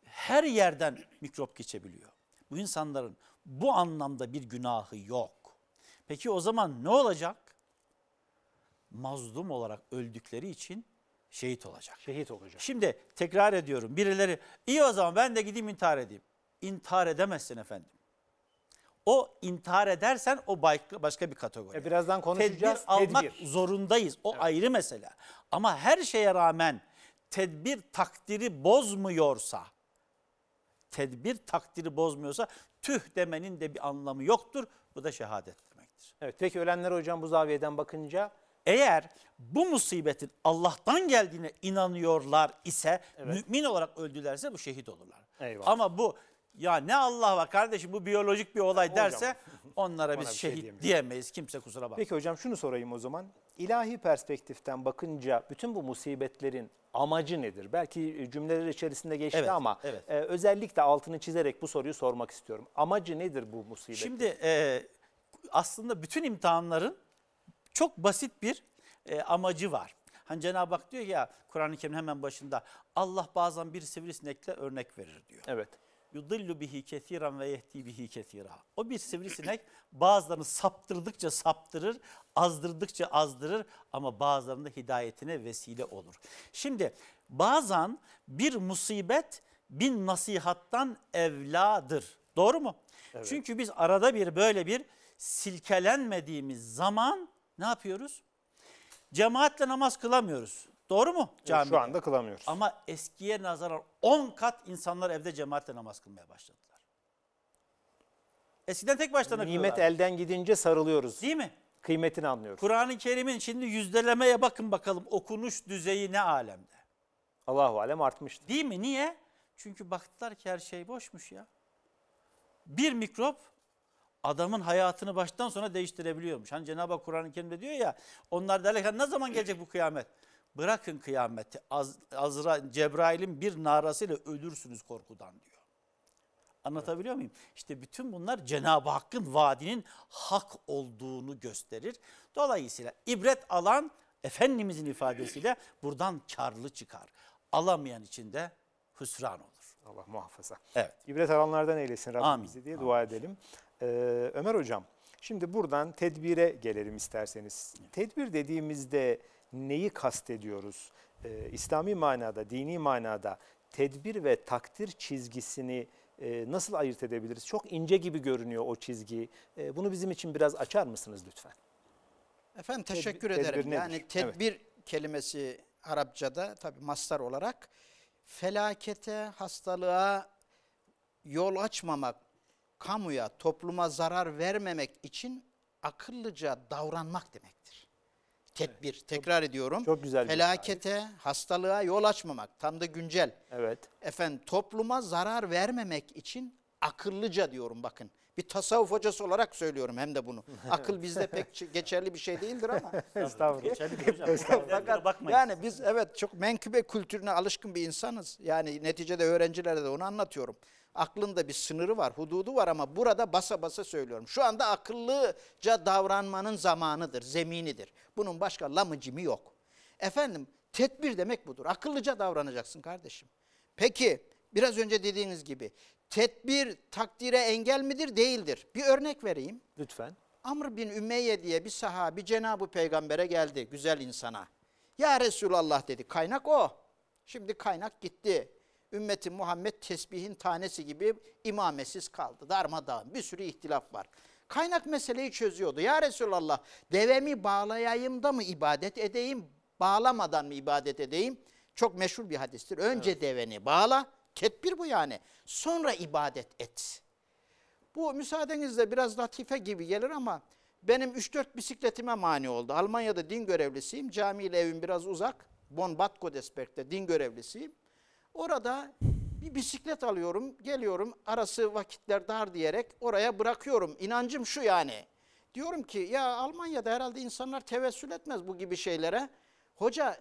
her yerden mikrop geçebiliyor. Bu insanların bu anlamda bir günahı yok. Peki o zaman ne olacak? mazlum olarak öldükleri için şehit olacak. Şehit olacak. Şimdi tekrar ediyorum. Birileri iyi o zaman ben de gideyim intihar edeyim. İntihar edemezsin efendim. O intihar edersen o başka bir kategori. E birazdan konuşacağız. Tedbir almak tedbir. zorundayız. O evet. ayrı mesele. Ama her şeye rağmen tedbir takdiri bozmuyorsa, tedbir takdiri bozmuyorsa tüh demenin de bir anlamı yoktur. Bu da şehadet demektir. Evet peki ölenler hocam bu zaviyeden bakınca eğer bu musibetin Allah'tan geldiğine inanıyorlar ise Evet. mümin olarak öldülerse bu şehit olurlar. Eyvallah. Ama bu ya ne Allah var kardeşim bu biyolojik bir olay Hocam, derse onlara biz bir şey şehit diyemeyiz. Kimse kusura bakmasın. Peki hocam şunu sorayım o zaman. İlahi perspektiften bakınca bütün bu musibetlerin amacı nedir? Belki e, cümleler içerisinde geçti Evet, ama evet. e, özellikle altını çizerek bu soruyu sormak istiyorum. Amacı nedir bu musibet? Şimdi e, aslında bütün imtihanların çok basit bir e, amacı var. Hani Cenab-ı Hak diyor ya Kur'an-ı Kerim'in hemen başında Allah bazen bir sivrisinekle örnek verir diyor. Evet. Yudillu bihi kesiran ve yehdi bihi kesira. O bir sivrisinek bazılarını saptırdıkça saptırır, azdırdıkça azdırır ama bazılarının da hidayetine vesile olur. Şimdi bazen bir musibet bin nasihattan evladır. Doğru mu? Evet. Çünkü biz arada bir böyle bir silkelenmediğimiz zaman ne yapıyoruz? Cemaatle namaz kılamıyoruz. Doğru mu? Camide. Şu anda kılamıyoruz. Ama eskiye nazaran 10 kat insanlar evde cemaatle namaz kılmaya başladılar. Eskiden tek başlarına Nimet kılıyorlar. Nimet elden gidince sarılıyoruz. Değil mi? Kıymetini anlıyoruz. Kur'an-ı Kerim'in şimdi yüzdelemeye bakın bakalım okunuş düzeyi ne alemde. Allahu alem artmıştı. Değil mi? Niye? Çünkü baktılar ki her şey boşmuş ya. Bir mikrop adamın hayatını baştan sona değiştirebiliyormuş. Hani Cenab-ı Hak Kur'an-ı Kerim'de diyor ya onlar derler ki, ne zaman gelecek bu kıyamet? Bırakın kıyameti Az, Azra, Cebrail'in bir narasıyla ölürsünüz korkudan diyor. Anlatabiliyor muyum? İşte bütün bunlar Cenab-ı Hakk'ın vaadinin hak olduğunu gösterir. Dolayısıyla ibret alan Efendimizin ifadesiyle buradan karlı çıkar. Alamayan için de hüsran olur. Allah muhafaza. Evet. İbret alanlardan eylesin Rabbimizi diye Amin. dua edelim. Ee, Ömer Hocam, şimdi buradan tedbire gelelim isterseniz. Tedbir dediğimizde neyi kastediyoruz? Ee, İslami manada, dini manada tedbir ve takdir çizgisini e, nasıl ayırt edebiliriz? Çok ince gibi görünüyor o çizgi. E, bunu bizim için biraz açar mısınız lütfen? Efendim teşekkür tedbir, ederim. Tedbir yani tedbir evet. kelimesi Arapçada tabi mastar olarak felakete, hastalığa yol açmamak, kamuya, topluma zarar vermemek için akıllıca davranmak demektir. Tedbir, evet, tekrar çok, ediyorum. Çok güzel. Felakete, tarif. hastalığa yol açmamak. Tam da güncel. Evet. Efendim topluma zarar vermemek için akıllıca diyorum bakın. Bir tasavvuf hocası olarak söylüyorum hem de bunu. Akıl bizde pek geçerli bir şey değildir ama. Estağfurullah. geçerli hocam. Fakat yani biz evet çok menkıbe kültürüne alışkın bir insanız. Yani neticede öğrencilere de onu anlatıyorum aklında bir sınırı var, hududu var ama burada basa basa söylüyorum. Şu anda akıllıca davranmanın zamanıdır, zeminidir. Bunun başka lamı cimi yok. Efendim tedbir demek budur. Akıllıca davranacaksın kardeşim. Peki biraz önce dediğiniz gibi tedbir takdire engel midir değildir. Bir örnek vereyim. Lütfen. Amr bin Ümeyye diye bir sahabi Cenab-ı Peygamber'e geldi güzel insana. Ya Resulallah dedi kaynak o. Şimdi kaynak gitti ümmeti Muhammed tesbihin tanesi gibi imamesiz kaldı. Darmadağın bir sürü ihtilaf var. Kaynak meseleyi çözüyordu. Ya Resulallah devemi bağlayayım da mı ibadet edeyim, bağlamadan mı ibadet edeyim? Çok meşhur bir hadistir. Önce evet. deveni bağla, tedbir bu yani. Sonra ibadet et. Bu müsaadenizle biraz latife gibi gelir ama benim 3-4 bisikletime mani oldu. Almanya'da din görevlisiyim. Camiyle evim biraz uzak. Bonn Bad Godesberg'de din görevlisiyim. Orada bir bisiklet alıyorum, geliyorum arası vakitler dar diyerek oraya bırakıyorum. İnancım şu yani. Diyorum ki ya Almanya'da herhalde insanlar tevessül etmez bu gibi şeylere. Hoca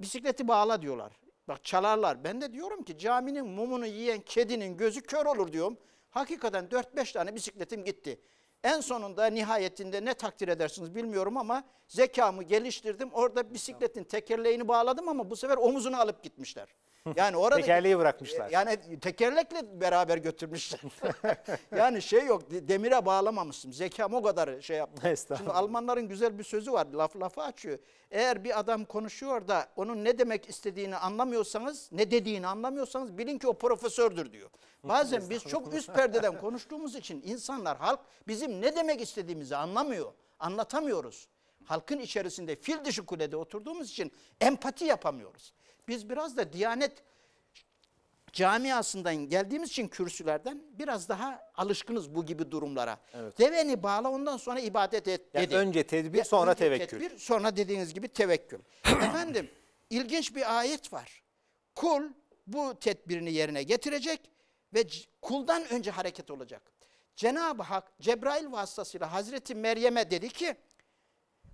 bisikleti bağla diyorlar. Bak çalarlar. Ben de diyorum ki caminin mumunu yiyen kedinin gözü kör olur diyorum. Hakikaten 4-5 tane bisikletim gitti. En sonunda nihayetinde ne takdir edersiniz bilmiyorum ama zekamı geliştirdim. Orada bisikletin tekerleğini bağladım ama bu sefer omuzunu alıp gitmişler. Yani orada tekerleği bırakmışlar. Yani tekerlekle beraber götürmüşler. yani şey yok demire bağlamamışsın. Zekam o kadar şey yaptı. Şimdi Almanların güzel bir sözü var. Laf lafı açıyor. Eğer bir adam konuşuyor da onun ne demek istediğini anlamıyorsanız, ne dediğini anlamıyorsanız bilin ki o profesördür diyor. Bazen biz çok üst perdeden konuştuğumuz için insanlar, halk bizim ne demek istediğimizi anlamıyor. Anlatamıyoruz halkın içerisinde fil dışı kulede oturduğumuz için empati yapamıyoruz. Biz biraz da Diyanet camiasından geldiğimiz için kürsülerden biraz daha alışkınız bu gibi durumlara. Evet. Deveni bağla ondan sonra ibadet et dedi. Yani önce tedbir ya, sonra önce tevekkül. Tedbir, sonra dediğiniz gibi tevekkül. Efendim ilginç bir ayet var. Kul bu tedbirini yerine getirecek ve kuldan önce hareket olacak. Cenab-ı Hak Cebrail vasıtasıyla Hazreti Meryem'e dedi ki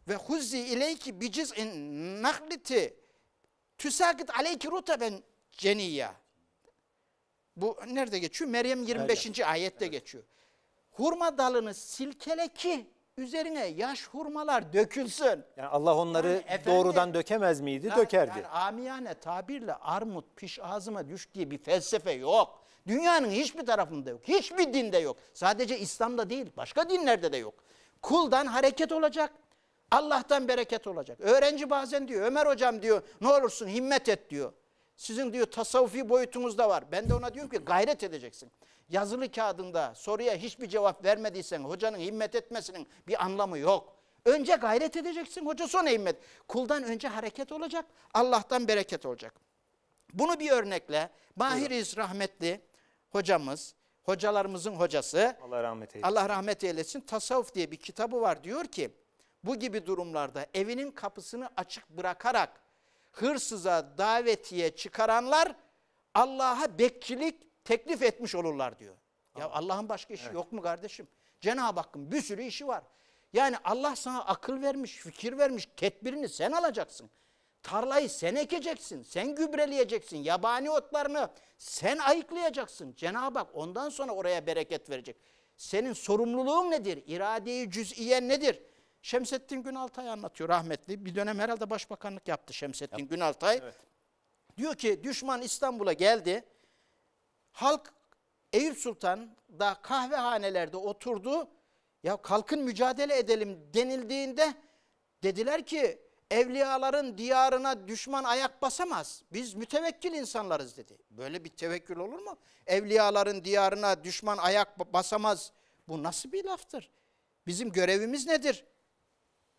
ve huzzi ileyki biciz'in nakliti Tüsakit aleyki ruteben ceniyya. Bu nerede geçiyor? Meryem 25. Evet. ayette evet. geçiyor. Hurma dalını silkele ki üzerine yaş hurmalar dökülsün. Yani Allah onları yani efendim, doğrudan dökemez miydi? Yani, Dökerdi. Yani amiyane tabirle armut piş ağzıma düş diye bir felsefe yok. Dünyanın hiçbir tarafında yok. Hiçbir dinde yok. Sadece İslam'da değil başka dinlerde de yok. Kuldan hareket olacak. Allah'tan bereket olacak. Öğrenci bazen diyor Ömer hocam diyor ne olursun himmet et diyor. Sizin diyor tasavvufi boyutunuz da var. Ben de ona diyorum ki gayret edeceksin. Yazılı kağıdında soruya hiçbir cevap vermediysen hocanın himmet etmesinin bir anlamı yok. Önce gayret edeceksin hoca sonra himmet. Kuldan önce hareket olacak Allah'tan bereket olacak. Bunu bir örnekle Mahiriz rahmetli hocamız hocalarımızın hocası Allah rahmet eylesin. Allah rahmet eylesin tasavvuf diye bir kitabı var diyor ki bu gibi durumlarda evinin kapısını açık bırakarak hırsıza davetiye çıkaranlar Allah'a bekçilik teklif etmiş olurlar diyor. Ya Allah'ın başka işi evet. yok mu kardeşim? Cenab-ı Hakk'ın bir sürü işi var. Yani Allah sana akıl vermiş, fikir vermiş, tedbirini sen alacaksın. Tarlayı sen ekeceksin, sen gübreleyeceksin, yabani otlarını sen ayıklayacaksın. Cenab-ı Hak ondan sonra oraya bereket verecek. Senin sorumluluğun nedir? İrade-i cüz'iyen nedir? Şemsettin Günaltay anlatıyor rahmetli. Bir dönem herhalde başbakanlık yaptı Şemsettin yaptı. Günaltay. Evet. Diyor ki düşman İstanbul'a geldi. Halk Eyüp Sultan da kahvehanelerde oturdu. Ya kalkın mücadele edelim denildiğinde dediler ki evliyaların diyarına düşman ayak basamaz. Biz mütevekkil insanlarız dedi. Böyle bir tevekkül olur mu? Evliyaların diyarına düşman ayak basamaz. Bu nasıl bir laftır? Bizim görevimiz nedir?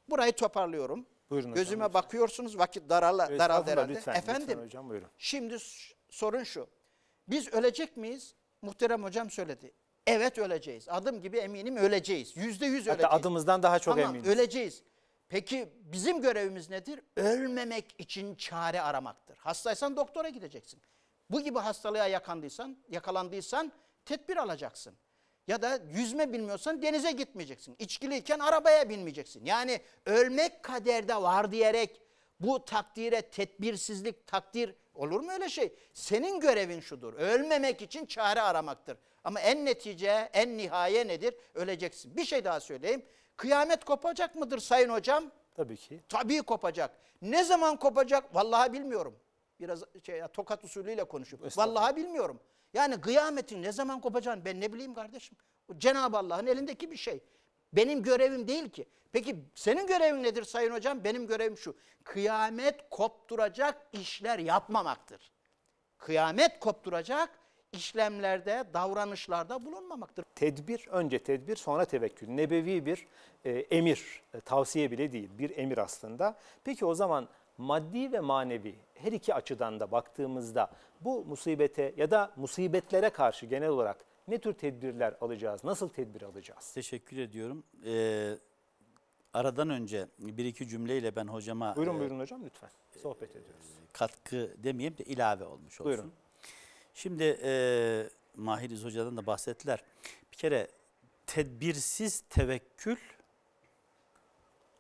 Burayı toparlıyorum. Buyurun hocam, Gözüme lütfen. bakıyorsunuz vakit darala, Estağfurullah, daraldı herhalde. lütfen, lütfen Efendim hocam, buyurun. şimdi sorun şu. Biz ölecek miyiz? Muhterem hocam söyledi. Evet öleceğiz. Adım gibi eminim öleceğiz. Yüzde yüz Hatta öleceğiz. adımızdan daha çok Tamam, eminiz. öleceğiz. Peki bizim görevimiz nedir? Ölmemek için çare aramaktır. Hastaysan doktora gideceksin. Bu gibi hastalığa yakandıysan, yakalandıysan tedbir alacaksın. Ya da yüzme bilmiyorsan denize gitmeyeceksin. İçkiliyken arabaya binmeyeceksin. Yani ölmek kaderde var diyerek bu takdire tedbirsizlik, takdir olur mu öyle şey? Senin görevin şudur. Ölmemek için çare aramaktır. Ama en netice, en nihaye nedir? Öleceksin. Bir şey daha söyleyeyim. Kıyamet kopacak mıdır sayın hocam? Tabii ki. Tabii kopacak. Ne zaman kopacak? Vallahi bilmiyorum. Biraz şey, tokat usulüyle konuşup. Vallahi bilmiyorum. Yani kıyametin ne zaman kopacağını ben ne bileyim kardeşim. Cenab-ı Allah'ın elindeki bir şey. Benim görevim değil ki. Peki senin görevin nedir sayın hocam? Benim görevim şu. Kıyamet kopturacak işler yapmamaktır. Kıyamet kopturacak işlemlerde, davranışlarda bulunmamaktır. Tedbir, önce tedbir sonra tevekkül. Nebevi bir e, emir, e, tavsiye bile değil. Bir emir aslında. Peki o zaman maddi ve manevi her iki açıdan da baktığımızda bu musibete ya da musibetlere karşı genel olarak ne tür tedbirler alacağız, nasıl tedbir alacağız? Teşekkür ediyorum. Ee, aradan önce bir iki cümleyle ben hocama... Buyurun e, buyurun hocam lütfen sohbet e, ediyoruz. Katkı demeyeyim de ilave olmuş olsun. Buyurun. Şimdi e, Mahiriz Hoca'dan da bahsettiler. Bir kere tedbirsiz tevekkül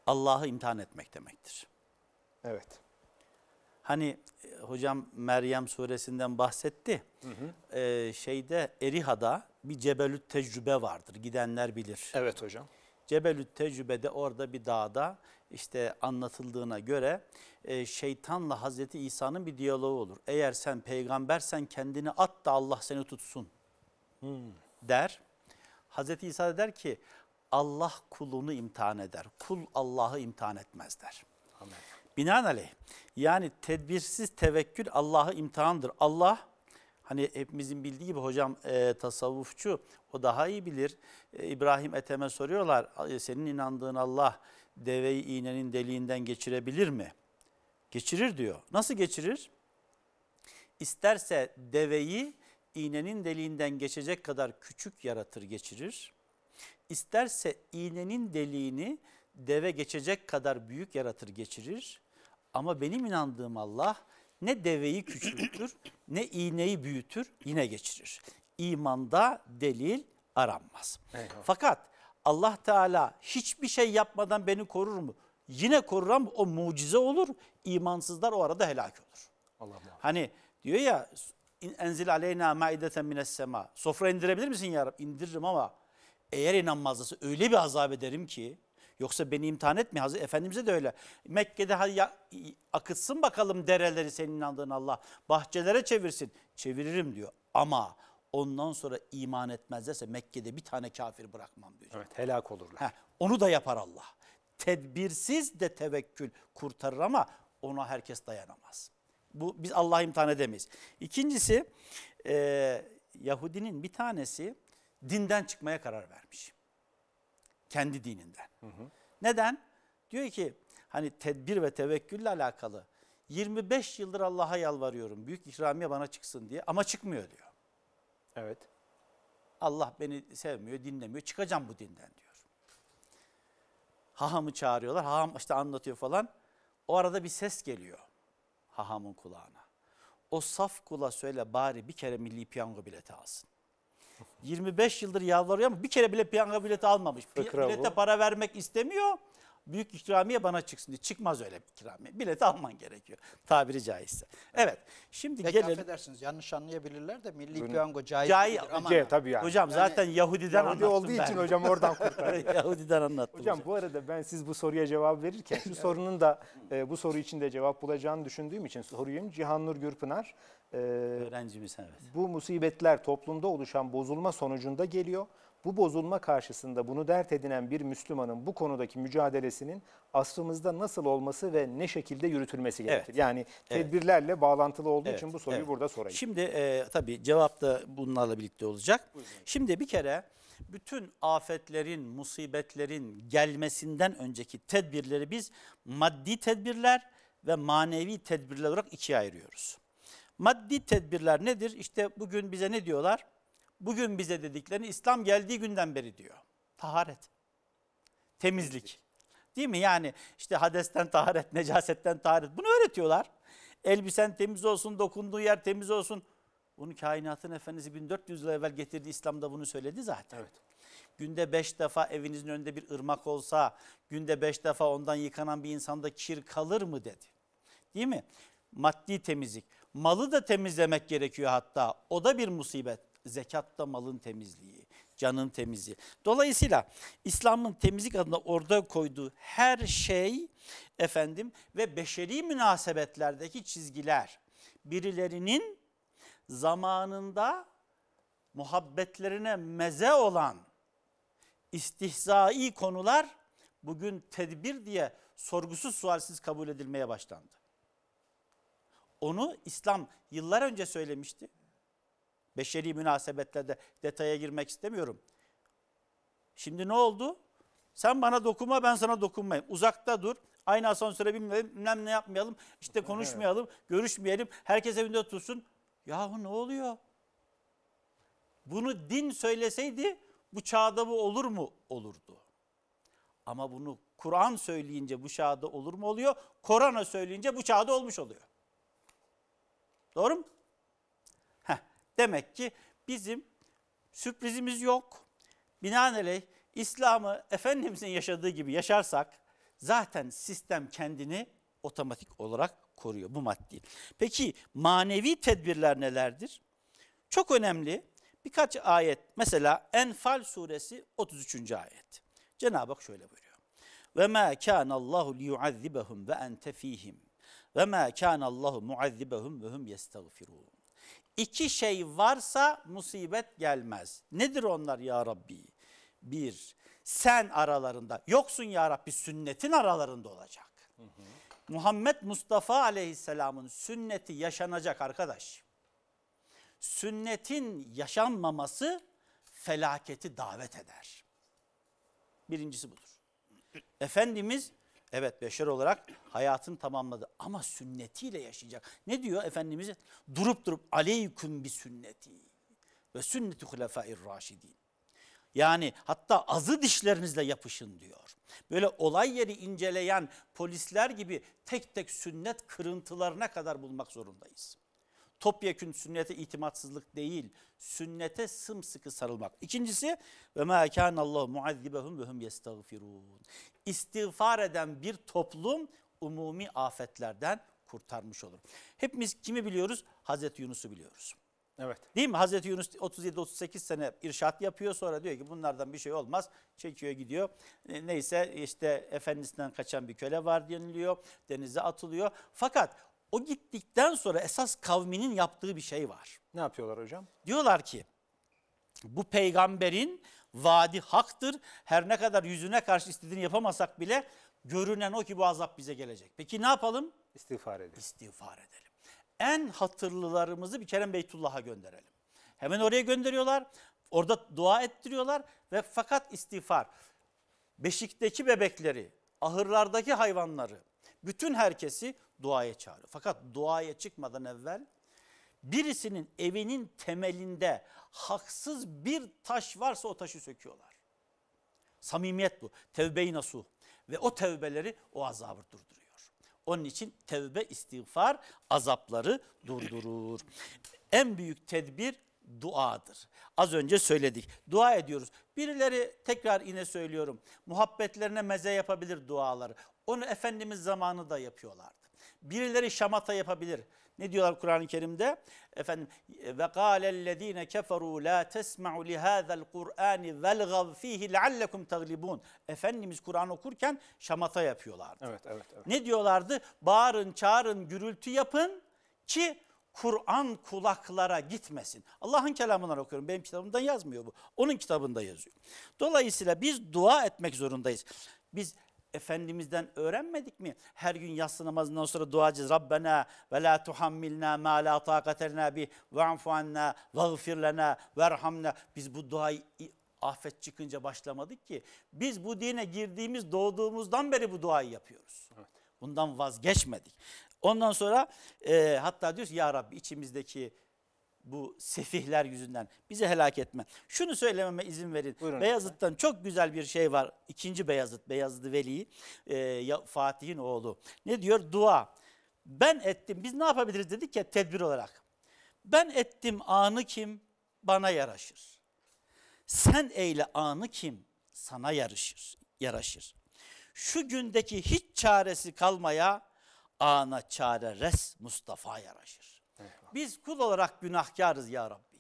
Allah'ı imtihan etmek demektir. Evet. Hani e, hocam Meryem suresinden bahsetti. Hı hı. Ee, şeyde Eriha'da bir cebelü Tecrübe vardır. Gidenler bilir. Evet hocam. Cebelü Tecrübe'de orada bir dağda işte anlatıldığına göre e, şeytanla Hazreti İsa'nın bir diyaloğu olur. Eğer sen peygambersen kendini at da Allah seni tutsun hmm. der. Hazreti İsa der ki Allah kulunu imtihan eder. Kul Allah'ı imtihan etmez der. Amen. Binaenaleyh yani tedbirsiz tevekkül Allah'ı imtihandır. Allah hani hepimizin bildiği gibi hocam e, tasavvufçu o daha iyi bilir. E, İbrahim Ethem'e soruyorlar e, senin inandığın Allah deveyi iğnenin deliğinden geçirebilir mi? Geçirir diyor. Nasıl geçirir? İsterse deveyi iğnenin deliğinden geçecek kadar küçük yaratır geçirir. İsterse iğnenin deliğini deve geçecek kadar büyük yaratır geçirir. Ama benim inandığım Allah ne deveyi küçültür ne iğneyi büyütür yine geçirir. İmanda delil aranmaz. Eyvallah. Fakat Allah Teala hiçbir şey yapmadan beni korur mu? Yine korur ama o mucize olur. İmansızlar o arada helak olur. Allah Allah. Hani diyor ya enzil aleyna maideten mines sema. Sofra indirebilir misin ya Rabbi? İndiririm ama eğer inanmazsa öyle bir azap ederim ki Yoksa beni imtihan etme. Hazır Efendimiz'e de öyle. Mekke'de ya, akıtsın bakalım dereleri senin inandığın Allah. Bahçelere çevirsin. Çeviririm diyor. Ama ondan sonra iman etmezlerse Mekke'de bir tane kafir bırakmam diyor. Evet helak olurlar. Heh, onu da yapar Allah. Tedbirsiz de tevekkül kurtarır ama ona herkes dayanamaz. Bu biz Allah'a imtihan edemeyiz. İkincisi e, Yahudinin bir tanesi dinden çıkmaya karar vermiş. Kendi dininden. Hı hı. Neden? Diyor ki hani tedbir ve tevekkülle alakalı 25 yıldır Allah'a yalvarıyorum büyük ikramiye bana çıksın diye ama çıkmıyor diyor. Evet. Allah beni sevmiyor, dinlemiyor. Çıkacağım bu dinden diyor. Hahamı çağırıyorlar. Haham işte anlatıyor falan. O arada bir ses geliyor hahamın kulağına. O saf kula söyle bari bir kere milli piyango bileti alsın. 25 yıldır yalvarıyor ama bir kere bile piyango bileti almamış. Fıkra Bilete bu. para vermek istemiyor. Büyük ikramiye bana çıksın diye. Çıkmaz öyle bir ikramiye. Bileti alman gerekiyor tabiri caizse. Evet. Şimdi Peki gelelim. affedersiniz yanlış anlayabilirler de milli piyango caiz Cahil- değildir. Ce, tabii yani. Hocam zaten Yahudiden Yahudi anlattım olduğu ben. için hocam oradan kurtar. Yahudiden anlattım. Hocam bu arada ben siz bu soruya cevap verirken şu sorunun da e, bu soru için de cevap bulacağını düşündüğüm için soruyum. Cihanur Gürpınar e, öğrencimiz evet. Bu musibetler toplumda oluşan bozulma sonucunda geliyor. Bu bozulma karşısında bunu dert edinen bir Müslümanın bu konudaki mücadelesinin asrımızda nasıl olması ve ne şekilde yürütülmesi gerekir? Evet. Yani tedbirlerle evet. bağlantılı olduğu evet. için bu soruyu evet. burada sorayım. Şimdi e, tabii cevap da bunlarla birlikte olacak. Buyurun. Şimdi bir kere bütün afetlerin, musibetlerin gelmesinden önceki tedbirleri biz maddi tedbirler ve manevi tedbirler olarak ikiye ayırıyoruz. Maddi tedbirler nedir? İşte bugün bize ne diyorlar? Bugün bize dediklerini İslam geldiği günden beri diyor. Taharet, temizlik. Değil mi? Yani işte hadesten taharet, necasetten taharet. Bunu öğretiyorlar. Elbisen temiz olsun, dokunduğu yer temiz olsun. Bunu kainatın efendisi 1400 yıl evvel getirdi İslam'da bunu söyledi zaten. Evet. Günde beş defa evinizin önünde bir ırmak olsa, günde beş defa ondan yıkanan bir insanda kir kalır mı dedi. Değil mi? Maddi temizlik. Malı da temizlemek gerekiyor hatta. O da bir musibet. Zekatta malın temizliği, canın temizliği. Dolayısıyla İslam'ın temizlik adına orada koyduğu her şey efendim ve beşeri münasebetlerdeki çizgiler birilerinin zamanında muhabbetlerine meze olan istihzai konular bugün tedbir diye sorgusuz sualsiz kabul edilmeye başlandı. Onu İslam yıllar önce söylemişti. Beşeri münasebetlerde detaya girmek istemiyorum. Şimdi ne oldu? Sen bana dokunma ben sana dokunmayayım. Uzakta dur. Aynı asansöre binmeyelim. Bilmem ne yapmayalım. İşte konuşmayalım. Görüşmeyelim. Herkes evinde otursun. Yahu ne oluyor? Bunu din söyleseydi bu çağda bu olur mu? Olurdu. Ama bunu Kur'an söyleyince bu çağda olur mu oluyor? Korona söyleyince bu çağda olmuş oluyor. Doğru mu? Heh, demek ki bizim sürprizimiz yok. Binaenaleyh İslam'ı Efendimizin yaşadığı gibi yaşarsak zaten sistem kendini otomatik olarak koruyor bu maddi. Peki manevi tedbirler nelerdir? Çok önemli birkaç ayet. Mesela Enfal suresi 33. ayet. Cenab-ı Hak şöyle buyuruyor. Ve ma kana Allahu liyuazibahum ve ente fihim. Ve ma kana Allahu muazzibahum ve hum yestağfirun. İki şey varsa musibet gelmez. Nedir onlar ya Rabbi? Bir, sen aralarında yoksun ya Rabbi sünnetin aralarında olacak. Hı hı. Muhammed Mustafa aleyhisselamın sünneti yaşanacak arkadaş. Sünnetin yaşanmaması felaketi davet eder. Birincisi budur. Efendimiz Evet beşer olarak hayatını tamamladı ama sünnetiyle yaşayacak. Ne diyor Efendimiz? Durup durup aleyküm bi sünneti ve sünneti hulefâir raşidin. Yani hatta azı dişlerinizle yapışın diyor. Böyle olay yeri inceleyen polisler gibi tek tek sünnet kırıntılarına kadar bulmak zorundayız topyekün sünnete itimatsızlık değil, sünnete sımsıkı sarılmak. İkincisi ve ma kana Allah muazzibehum ve hum yestağfirun. İstiğfar eden bir toplum umumi afetlerden kurtarmış olur. Hepimiz kimi biliyoruz? Hazreti Yunus'u biliyoruz. Evet. Değil mi? Hazreti Yunus 37-38 sene irşat yapıyor sonra diyor ki bunlardan bir şey olmaz. Çekiyor gidiyor. E, neyse işte efendisinden kaçan bir köle var deniliyor. Denize atılıyor. Fakat o gittikten sonra esas kavminin yaptığı bir şey var. Ne yapıyorlar hocam? Diyorlar ki bu peygamberin vaadi haktır. Her ne kadar yüzüne karşı istediğini yapamasak bile görünen o ki bu azap bize gelecek. Peki ne yapalım? İstiğfar edelim. İstiğfar edelim. En hatırlılarımızı bir Kerem Beytullah'a gönderelim. Hemen oraya gönderiyorlar. Orada dua ettiriyorlar ve fakat istiğfar. Beşikteki bebekleri, ahırlardaki hayvanları, bütün herkesi duaya çağırıyor. Fakat duaya çıkmadan evvel birisinin evinin temelinde haksız bir taş varsa o taşı söküyorlar. Samimiyet bu. Tevbe-i nasuh ve o tevbeleri o azabı durduruyor. Onun için tevbe istiğfar azapları durdurur. en büyük tedbir duadır. Az önce söyledik. Dua ediyoruz. Birileri tekrar yine söylüyorum. Muhabbetlerine meze yapabilir duaları. Onu Efendimiz zamanı da yapıyorlardı. Birileri şamata yapabilir. Ne diyorlar Kur'an-ı Kerim'de? Efendim ve kâlellezîne keferû lâ tesma'u lihâzel Kur'âni velgav fîhi leallekum taglibûn. Efendimiz Kur'an okurken şamata yapıyorlardı. Evet, evet, evet. Ne diyorlardı? Bağırın, çağırın, gürültü yapın ki Kur'an kulaklara gitmesin. Allah'ın kelamından okuyorum. Benim kitabımdan yazmıyor bu. Onun kitabında yazıyor. Dolayısıyla biz dua etmek zorundayız. Biz Efendimiz'den öğrenmedik mi? Her gün yatsı namazından sonra dua edeceğiz. Rabbena ve la tuhammilna ma la taqatelna bih ve anna ve lana verhamna. Biz bu duayı afet çıkınca başlamadık ki. Biz bu dine girdiğimiz doğduğumuzdan beri bu duayı yapıyoruz. Evet. Bundan vazgeçmedik. Ondan sonra e, hatta diyoruz ya Rabbi içimizdeki bu sefihler yüzünden. Bizi helak etme. Şunu söylememe izin verin. Buyurun Beyazıt'tan efendim. çok güzel bir şey var. İkinci Beyazıt, Beyazıt Veli, e, Fatih'in oğlu. Ne diyor? Dua. Ben ettim. Biz ne yapabiliriz dedik ya tedbir olarak. Ben ettim anı kim? Bana yaraşır. Sen eyle anı kim? Sana yarışır. Yaraşır. Şu gündeki hiç çaresi kalmaya ana çare res Mustafa yaraşır. Biz kul olarak günahkarız ya Rabbi.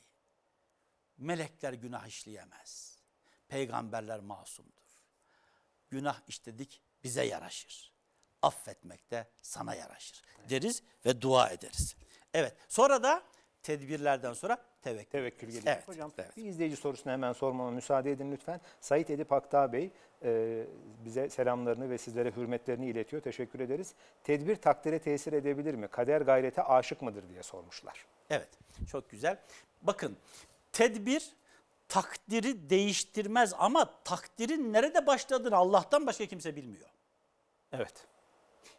Melekler günah işleyemez. Peygamberler masumdur. Günah işledik bize yaraşır. Affetmek de sana yaraşır deriz ve dua ederiz. Evet sonra da tedbirlerden sonra tevekkül. Tevekkül gelecek. Evet. Hocam evet. bir izleyici sorusunu hemen sormama müsaade edin lütfen. Sait Edip Haktağ Bey e, bize selamlarını ve sizlere hürmetlerini iletiyor. Teşekkür ederiz. Tedbir takdire tesir edebilir mi? Kader gayrete aşık mıdır diye sormuşlar. Evet çok güzel. Bakın tedbir takdiri değiştirmez ama takdirin nerede başladığını Allah'tan başka kimse bilmiyor. Evet.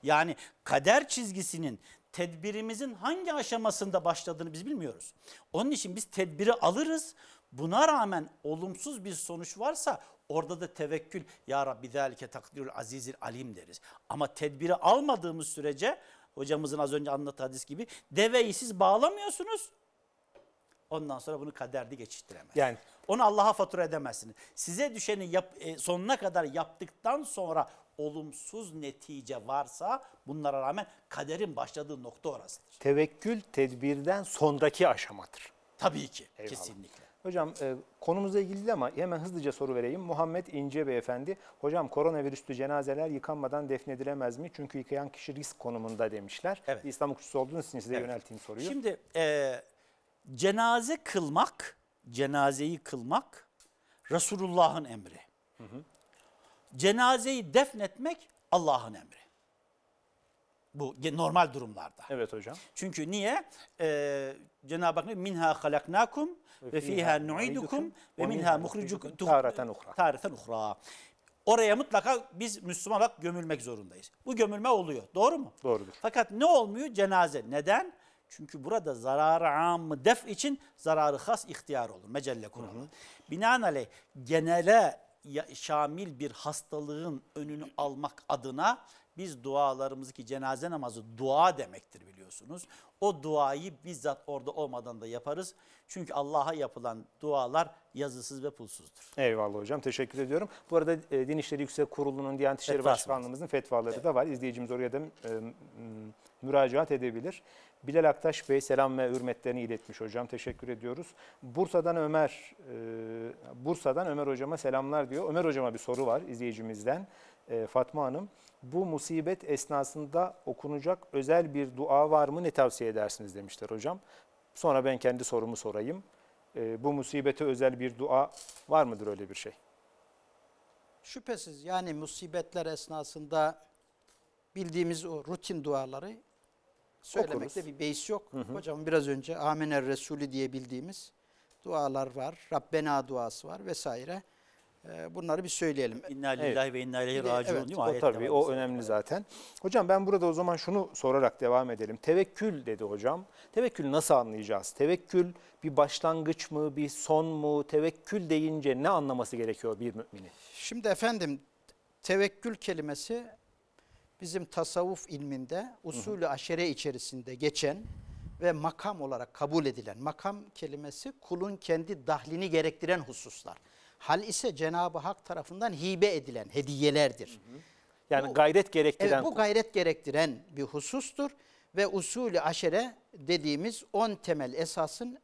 Yani kader çizgisinin tedbirimizin hangi aşamasında başladığını biz bilmiyoruz. Onun için biz tedbiri alırız. Buna rağmen olumsuz bir sonuç varsa orada da tevekkül ya Rabbi zelike takdirül azizil alim deriz. Ama tedbiri almadığımız sürece hocamızın az önce anlattığı hadis gibi deveyi siz bağlamıyorsunuz. Ondan sonra bunu kaderli geçiştiremez. Yani onu Allah'a fatura edemezsiniz. Size düşeni yap, e, sonuna kadar yaptıktan sonra olumsuz netice varsa bunlara rağmen kaderin başladığı nokta orasıdır. Tevekkül tedbirden sondaki aşamadır. Tabii ki Eyvallah. kesinlikle. Hocam e, konumuzla ilgili değil ama hemen hızlıca soru vereyim. Muhammed İnce Beyefendi, hocam koronavirüslü cenazeler yıkanmadan defnedilemez mi? Çünkü yıkayan kişi risk konumunda demişler. Evet. İslam hukukçusu olduğunuz için size evet. yönelteyim soruyu. Şimdi e, cenaze kılmak, cenazeyi kılmak Resulullah'ın emri. Hı hı cenazeyi defnetmek Allah'ın emri. Bu normal durumlarda. Evet hocam. Çünkü niye? Ee, Cenab-ı Hak minha halaknakum ve fiha nuidukum ve minha muhricukum taratan uhra. Taratan uhra. Oraya mutlaka biz Müslüman olarak gömülmek zorundayız. Bu gömülme oluyor. Doğru mu? Doğrudur. Fakat ne olmuyor? Cenaze. Neden? Çünkü burada zararı amı def için zararı has ihtiyar olur. Mecelle kuralı. Binaenaleyh genele şamil bir hastalığın önünü almak adına biz dualarımızı ki cenaze namazı dua demektir biliyorsunuz. O duayı bizzat orada olmadan da yaparız. Çünkü Allah'a yapılan dualar yazısız ve pulsuzdur. Eyvallah hocam teşekkür ediyorum. Bu arada e, Din İşleri Yüksek Kurulu'nun Diyanet İşleri Fetvası Başkanlığımızın fetvaları evet. da var. İzleyicimiz oraya da e, müracaat edebilir. Bilal Aktaş Bey selam ve hürmetlerini iletmiş hocam. Teşekkür ediyoruz. Bursa'dan Ömer, e, Bursa'dan Ömer hocama selamlar diyor. Ömer hocama bir soru var izleyicimizden. E, Fatma Hanım, bu musibet esnasında okunacak özel bir dua var mı? Ne tavsiye edersiniz demişler hocam. Sonra ben kendi sorumu sorayım. E, bu musibete özel bir dua var mıdır öyle bir şey? Şüphesiz yani musibetler esnasında bildiğimiz o rutin duaları söylemekte bir beis yok. Hı hı. Hocam biraz önce Amener Resulü diye bildiğimiz dualar var. Rabbena duası var vesaire. Ee, bunları bir söyleyelim. İnna lillahi evet. ve inna ileyhi raciun evet, değil mi? O, tabii o önemli yani. zaten. Hocam ben burada o zaman şunu sorarak devam edelim. Tevekkül dedi hocam. Tevekkül nasıl anlayacağız? Tevekkül bir başlangıç mı, bir son mu? Tevekkül deyince ne anlaması gerekiyor bir müminin? Şimdi efendim tevekkül kelimesi bizim tasavvuf ilminde usulü aşere içerisinde geçen ve makam olarak kabul edilen, makam kelimesi kulun kendi dahlini gerektiren hususlar. Hal ise Cenab-ı Hak tarafından hibe edilen hediyelerdir. Yani bu, gayret gerektiren. Evet, bu gayret gerektiren bir husustur ve usulü aşere dediğimiz on temel esasın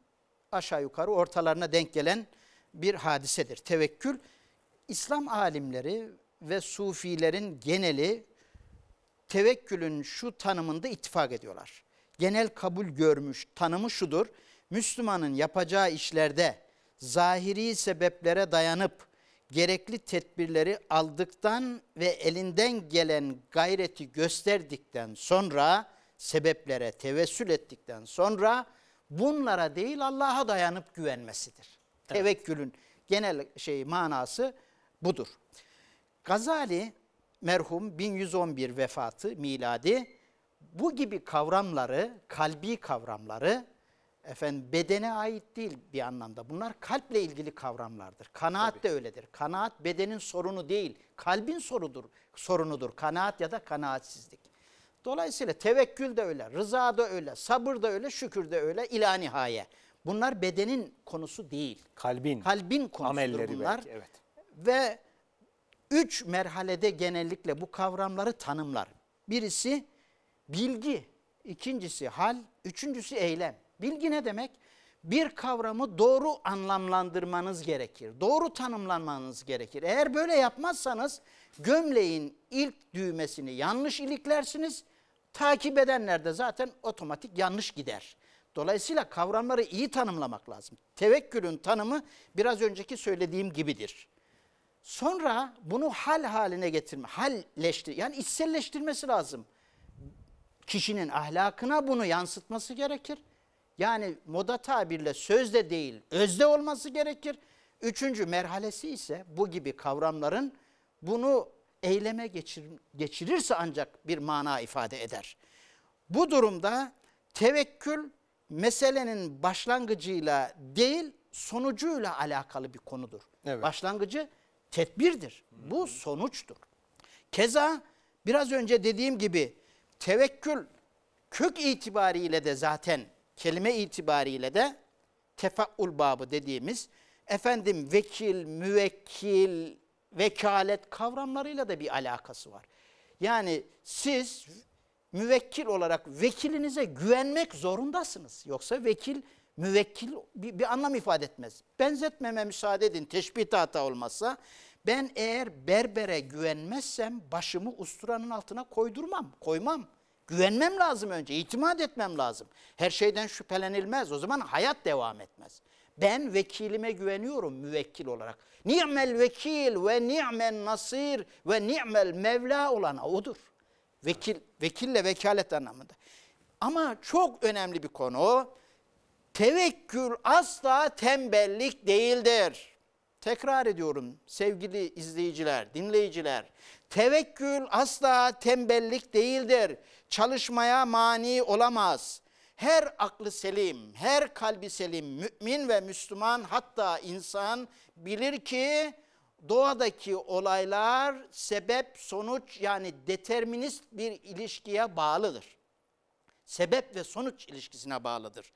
aşağı yukarı ortalarına denk gelen bir hadisedir. Tevekkül İslam alimleri ve sufilerin geneli tevekkülün şu tanımında ittifak ediyorlar. Genel kabul görmüş tanımı şudur. Müslümanın yapacağı işlerde zahiri sebeplere dayanıp gerekli tedbirleri aldıktan ve elinden gelen gayreti gösterdikten sonra sebeplere tevessül ettikten sonra bunlara değil Allah'a dayanıp güvenmesidir. Evet. Tevekkülün genel şey manası budur. Gazali merhum 1111 vefatı miladi bu gibi kavramları, kalbi kavramları efendim bedene ait değil bir anlamda. Bunlar kalple ilgili kavramlardır. Kanaat Tabii. de öyledir. Kanaat bedenin sorunu değil, kalbin sorudur, sorunudur. Kanaat ya da kanaatsizlik. Dolayısıyla tevekkül de öyle, rıza da öyle, sabır da öyle, şükür de öyle, ila nihaye. Bunlar bedenin konusu değil. Kalbin. Kalbin konusudur amelleri bunlar. Belki, evet. Ve üç merhalede genellikle bu kavramları tanımlar. Birisi bilgi, ikincisi hal, üçüncüsü eylem. Bilgi ne demek? Bir kavramı doğru anlamlandırmanız gerekir. Doğru tanımlanmanız gerekir. Eğer böyle yapmazsanız gömleğin ilk düğmesini yanlış iliklersiniz. Takip edenler de zaten otomatik yanlış gider. Dolayısıyla kavramları iyi tanımlamak lazım. Tevekkülün tanımı biraz önceki söylediğim gibidir. Sonra bunu hal haline getirme, halleştir, yani içselleştirmesi lazım. Kişinin ahlakına bunu yansıtması gerekir. Yani moda tabirle sözde değil, özde olması gerekir. Üçüncü merhalesi ise bu gibi kavramların bunu eyleme geçir, geçirirse ancak bir mana ifade eder. Bu durumda tevekkül meselenin başlangıcıyla değil sonucuyla alakalı bir konudur. Evet. Başlangıcı tedbirdir. Bu sonuçtur. Keza biraz önce dediğim gibi tevekkül kök itibariyle de zaten kelime itibariyle de tefaul babı dediğimiz efendim vekil, müvekkil, vekalet kavramlarıyla da bir alakası var. Yani siz müvekkil olarak vekilinize güvenmek zorundasınız. Yoksa vekil müvekkil bir, bir anlam ifade etmez. Benzetmeme müsaade edin teşbihte hata olmazsa. Ben eğer berbere güvenmezsem başımı usturanın altına koydurmam, koymam. Güvenmem lazım önce, itimat etmem lazım. Her şeyden şüphelenilmez, o zaman hayat devam etmez. Ben vekilime güveniyorum müvekkil olarak. Ni'mel vekil ve ni'men nasir ve ni'mel mevla olana odur. Vekil, vekille vekalet anlamında. Ama çok önemli bir konu Tevekkül asla tembellik değildir. Tekrar ediyorum sevgili izleyiciler, dinleyiciler. Tevekkül asla tembellik değildir. Çalışmaya mani olamaz. Her aklı selim, her kalbi selim, mümin ve Müslüman hatta insan bilir ki doğadaki olaylar sebep sonuç yani determinist bir ilişkiye bağlıdır. Sebep ve sonuç ilişkisine bağlıdır.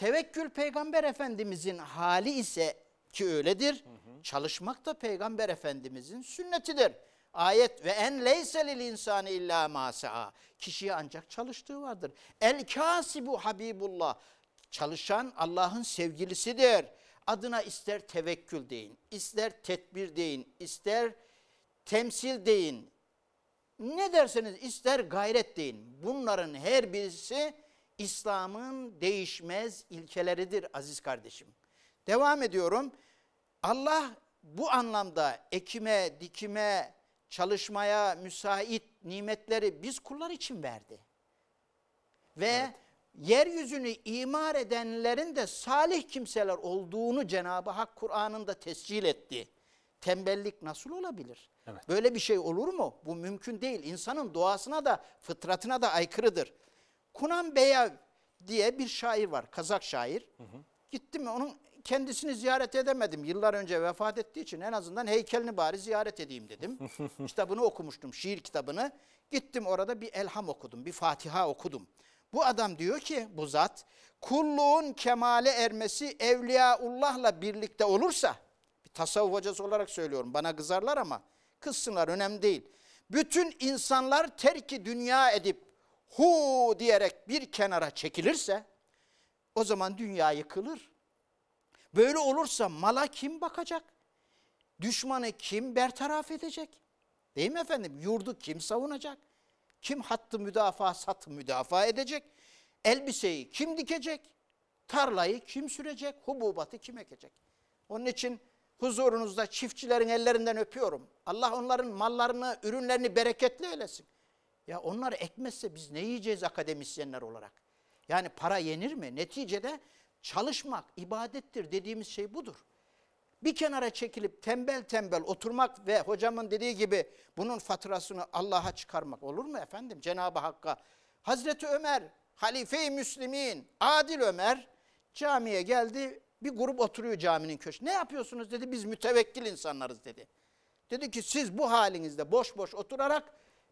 Tevekkül peygamber efendimizin hali ise ki öyledir. Hı hı. Çalışmak da peygamber efendimizin sünnetidir. Ayet ve en leyselil insani illa masaa. Kişiye ancak çalıştığı vardır. El kasibu habibullah. Çalışan Allah'ın sevgilisidir. Adına ister tevekkül deyin, ister tedbir deyin, ister temsil deyin. Ne derseniz ister gayret deyin. Bunların her birisi İslam'ın değişmez ilkeleridir aziz kardeşim. Devam ediyorum. Allah bu anlamda ekime, dikime, çalışmaya müsait nimetleri biz kullar için verdi. Ve evet. yeryüzünü imar edenlerin de salih kimseler olduğunu Cenab-ı Hak Kur'an'ında tescil etti. Tembellik nasıl olabilir? Evet. Böyle bir şey olur mu? Bu mümkün değil. İnsanın doğasına da fıtratına da aykırıdır. Kunan Beyev diye bir şair var. Kazak şair. Hı hı. Gittim onun kendisini ziyaret edemedim. Yıllar önce vefat ettiği için en azından heykelini bari ziyaret edeyim dedim. Kitabını okumuştum, şiir kitabını. Gittim orada bir elham okudum, bir Fatiha okudum. Bu adam diyor ki bu zat kulluğun kemale ermesi Evliyaullah'la birlikte olursa bir tasavvuf hocası olarak söylüyorum bana kızarlar ama kızsınlar önemli değil. Bütün insanlar terki dünya edip hu diyerek bir kenara çekilirse o zaman dünya yıkılır. Böyle olursa mala kim bakacak? Düşmanı kim bertaraf edecek? Değil mi efendim? Yurdu kim savunacak? Kim hattı müdafaa, sat müdafaa edecek? Elbiseyi kim dikecek? Tarlayı kim sürecek? Hububatı kim ekecek? Onun için huzurunuzda çiftçilerin ellerinden öpüyorum. Allah onların mallarını, ürünlerini bereketli eylesin. Ya onları ekmezse biz ne yiyeceğiz akademisyenler olarak? Yani para yenir mi? Neticede çalışmak, ibadettir dediğimiz şey budur. Bir kenara çekilip tembel tembel oturmak ve hocamın dediği gibi bunun faturasını Allah'a çıkarmak olur mu efendim? Cenab-ı Hakk'a. Hazreti Ömer, Halife-i Müslimin, Adil Ömer camiye geldi. Bir grup oturuyor caminin köşesinde. Ne yapıyorsunuz dedi. Biz mütevekkil insanlarız dedi. Dedi ki siz bu halinizde boş boş oturarak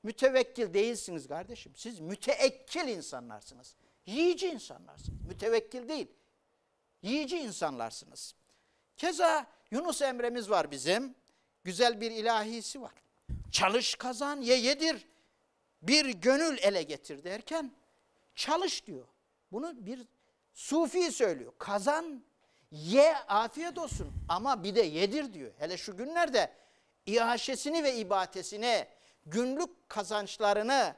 Mütevekkil değilsiniz kardeşim. Siz müteekkil insanlarsınız. Yiyici insanlarsınız. Mütevekkil değil. Yiyici insanlarsınız. Keza Yunus Emre'miz var bizim. Güzel bir ilahisi var. Çalış kazan ye yedir. Bir gönül ele getir derken çalış diyor. Bunu bir sufi söylüyor. Kazan ye afiyet olsun ama bir de yedir diyor. Hele şu günlerde iaşesini ve ibatesini günlük kazançlarını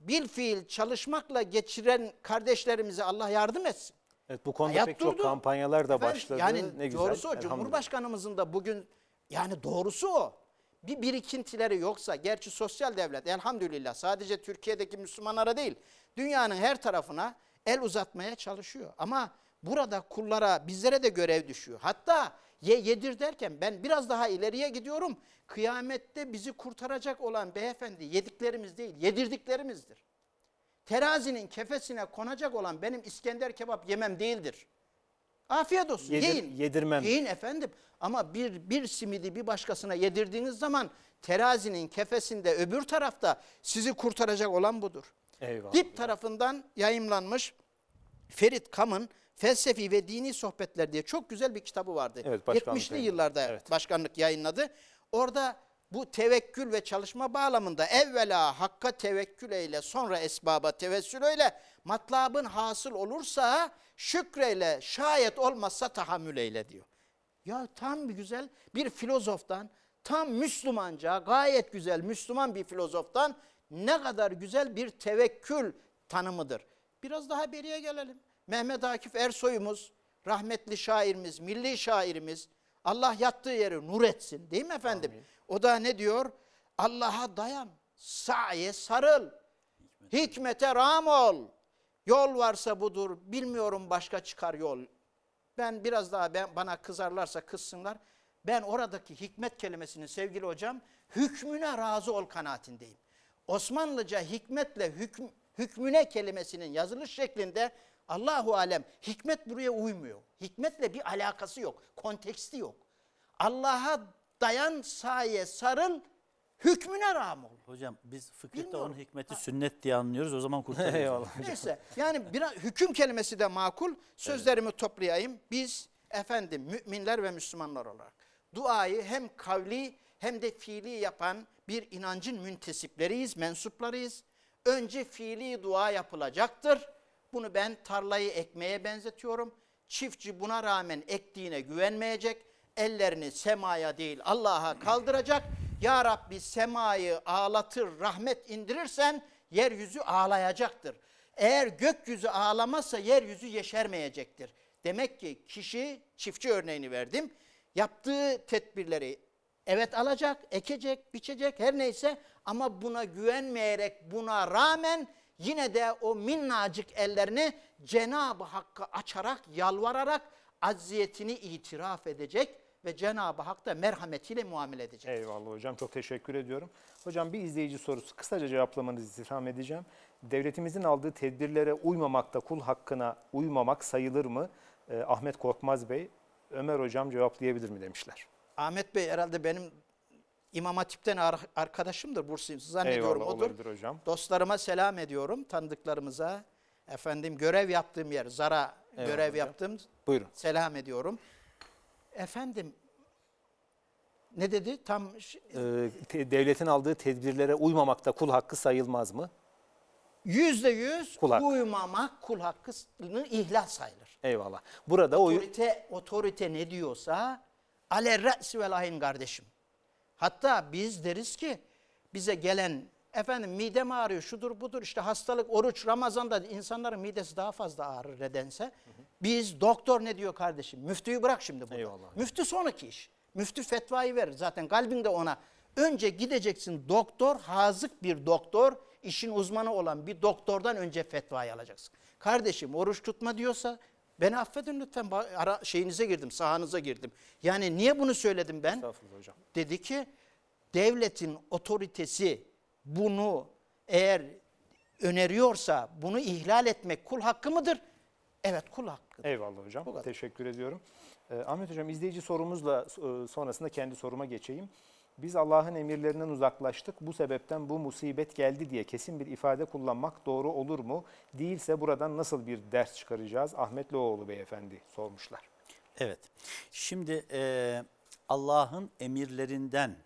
bir fiil çalışmakla geçiren kardeşlerimize Allah yardım etsin. Evet bu konuda Hayat pek durdu. çok kampanyalar da Efendim, başladı. Yani ne güzel. Doğrusu o Cumhurbaşkanımızın da bugün yani doğrusu o. Bir birikintileri yoksa gerçi sosyal devlet elhamdülillah sadece Türkiye'deki Müslümanlara değil dünyanın her tarafına el uzatmaya çalışıyor. Ama burada kullara bizlere de görev düşüyor. Hatta Ye yedir derken ben biraz daha ileriye gidiyorum. Kıyamette bizi kurtaracak olan beyefendi yediklerimiz değil yedirdiklerimizdir. Terazinin kefesine konacak olan benim İskender kebap yemem değildir. Afiyet olsun Yedir, yiyin. Yedirmem. Yiyin efendim ama bir, bir simidi bir başkasına yedirdiğiniz zaman terazinin kefesinde öbür tarafta sizi kurtaracak olan budur. Eyvallah. Dip tarafından yayımlanmış Ferit Kam'ın felsefi ve dini sohbetler diye çok güzel bir kitabı vardı. Evet, 70'li yıllarda evet. başkanlık yayınladı. Orada bu tevekkül ve çalışma bağlamında evvela hakka tevekkül eyle sonra esbaba tevessül eyle matlabın hasıl olursa şükreyle şayet olmazsa tahammül eyle diyor. Ya tam bir güzel bir filozoftan tam Müslümanca gayet güzel Müslüman bir filozoftan ne kadar güzel bir tevekkül tanımıdır. Biraz daha beriye gelelim. Mehmet Akif Ersoy'umuz, rahmetli şairimiz, milli şairimiz Allah yattığı yeri nur etsin değil mi efendim? Amin. O da ne diyor? Allah'a dayan, saye sarıl, hikmete. hikmete ram ol. Yol varsa budur, bilmiyorum başka çıkar yol. Ben biraz daha ben, bana kızarlarsa kızsınlar. Ben oradaki hikmet kelimesinin sevgili hocam hükmüne razı ol kanaatindeyim. Osmanlıca hikmetle hükm, hükmüne kelimesinin yazılış şeklinde Allahu alem hikmet buraya uymuyor. Hikmetle bir alakası yok. Konteksti yok. Allah'a dayan saye sarıl hükmüne rağmen ol. Hocam biz fıkıhta onun hikmeti ha. sünnet diye anlıyoruz o zaman kurtarıyoruz. Neyse yani biraz hüküm kelimesi de makul. Sözlerimi evet. toplayayım. Biz efendim müminler ve Müslümanlar olarak duayı hem kavli hem de fiili yapan bir inancın müntesipleriyiz, mensuplarıyız. Önce fiili dua yapılacaktır. Bunu ben tarlayı ekmeye benzetiyorum. Çiftçi buna rağmen ektiğine güvenmeyecek. Ellerini semaya değil Allah'a kaldıracak. Ya Rabbi semayı ağlatır, rahmet indirirsen yeryüzü ağlayacaktır. Eğer gökyüzü ağlamazsa yeryüzü yeşermeyecektir. Demek ki kişi, çiftçi örneğini verdim, yaptığı tedbirleri evet alacak, ekecek, biçecek her neyse ama buna güvenmeyerek buna rağmen yine de o minnacık ellerini Cenab-ı Hakk'a açarak, yalvararak aziyetini itiraf edecek ve Cenab-ı Hak da merhametiyle muamele edecek. Eyvallah hocam çok teşekkür ediyorum. Hocam bir izleyici sorusu kısaca cevaplamanızı istirham edeceğim. Devletimizin aldığı tedbirlere uymamakta kul hakkına uymamak sayılır mı? Eh, Ahmet Korkmaz Bey, Ömer hocam cevaplayabilir mi demişler. Ahmet Bey herhalde benim İmam Hatip'ten arkadaşımdır Bursa'yım zannediyorum Eyvallah, odur. Hocam. Dostlarıma selam ediyorum, tanıdıklarımıza. Efendim görev yaptığım yer, Zara Eyvallah görev hocam. yaptığım Buyurun. selam ediyorum. Efendim ne dedi? Tam ee, devletin aldığı tedbirlere uymamakta kul hakkı sayılmaz mı? Yüzde yüz kul uymamak kul hakkını ihlal sayılır. Eyvallah. Burada otorite, o... otorite ne diyorsa ale re'si ve kardeşim. Hatta biz deriz ki bize gelen efendim midem ağrıyor şudur budur işte hastalık oruç Ramazan'da insanların midesi daha fazla ağrır nedense. Biz doktor ne diyor kardeşim müftüyü bırak şimdi burada. Eyvallah. Müftü sonraki iş. Müftü fetvayı verir zaten de ona. Önce gideceksin doktor hazık bir doktor işin uzmanı olan bir doktordan önce fetvayı alacaksın. Kardeşim oruç tutma diyorsa Beni affedin lütfen ara şeyinize girdim, sahanıza girdim. Yani niye bunu söyledim ben? hocam. Dedi ki devletin otoritesi bunu eğer öneriyorsa bunu ihlal etmek kul hakkı mıdır? Evet kul hakkı. Eyvallah hocam. Teşekkür ediyorum. Ee, Ahmet hocam izleyici sorumuzla e, sonrasında kendi soruma geçeyim biz Allah'ın emirlerinden uzaklaştık, bu sebepten bu musibet geldi diye kesin bir ifade kullanmak doğru olur mu? Değilse buradan nasıl bir ders çıkaracağız? Ahmet Loğoğlu beyefendi sormuşlar. Evet, şimdi e, Allah'ın emirlerinden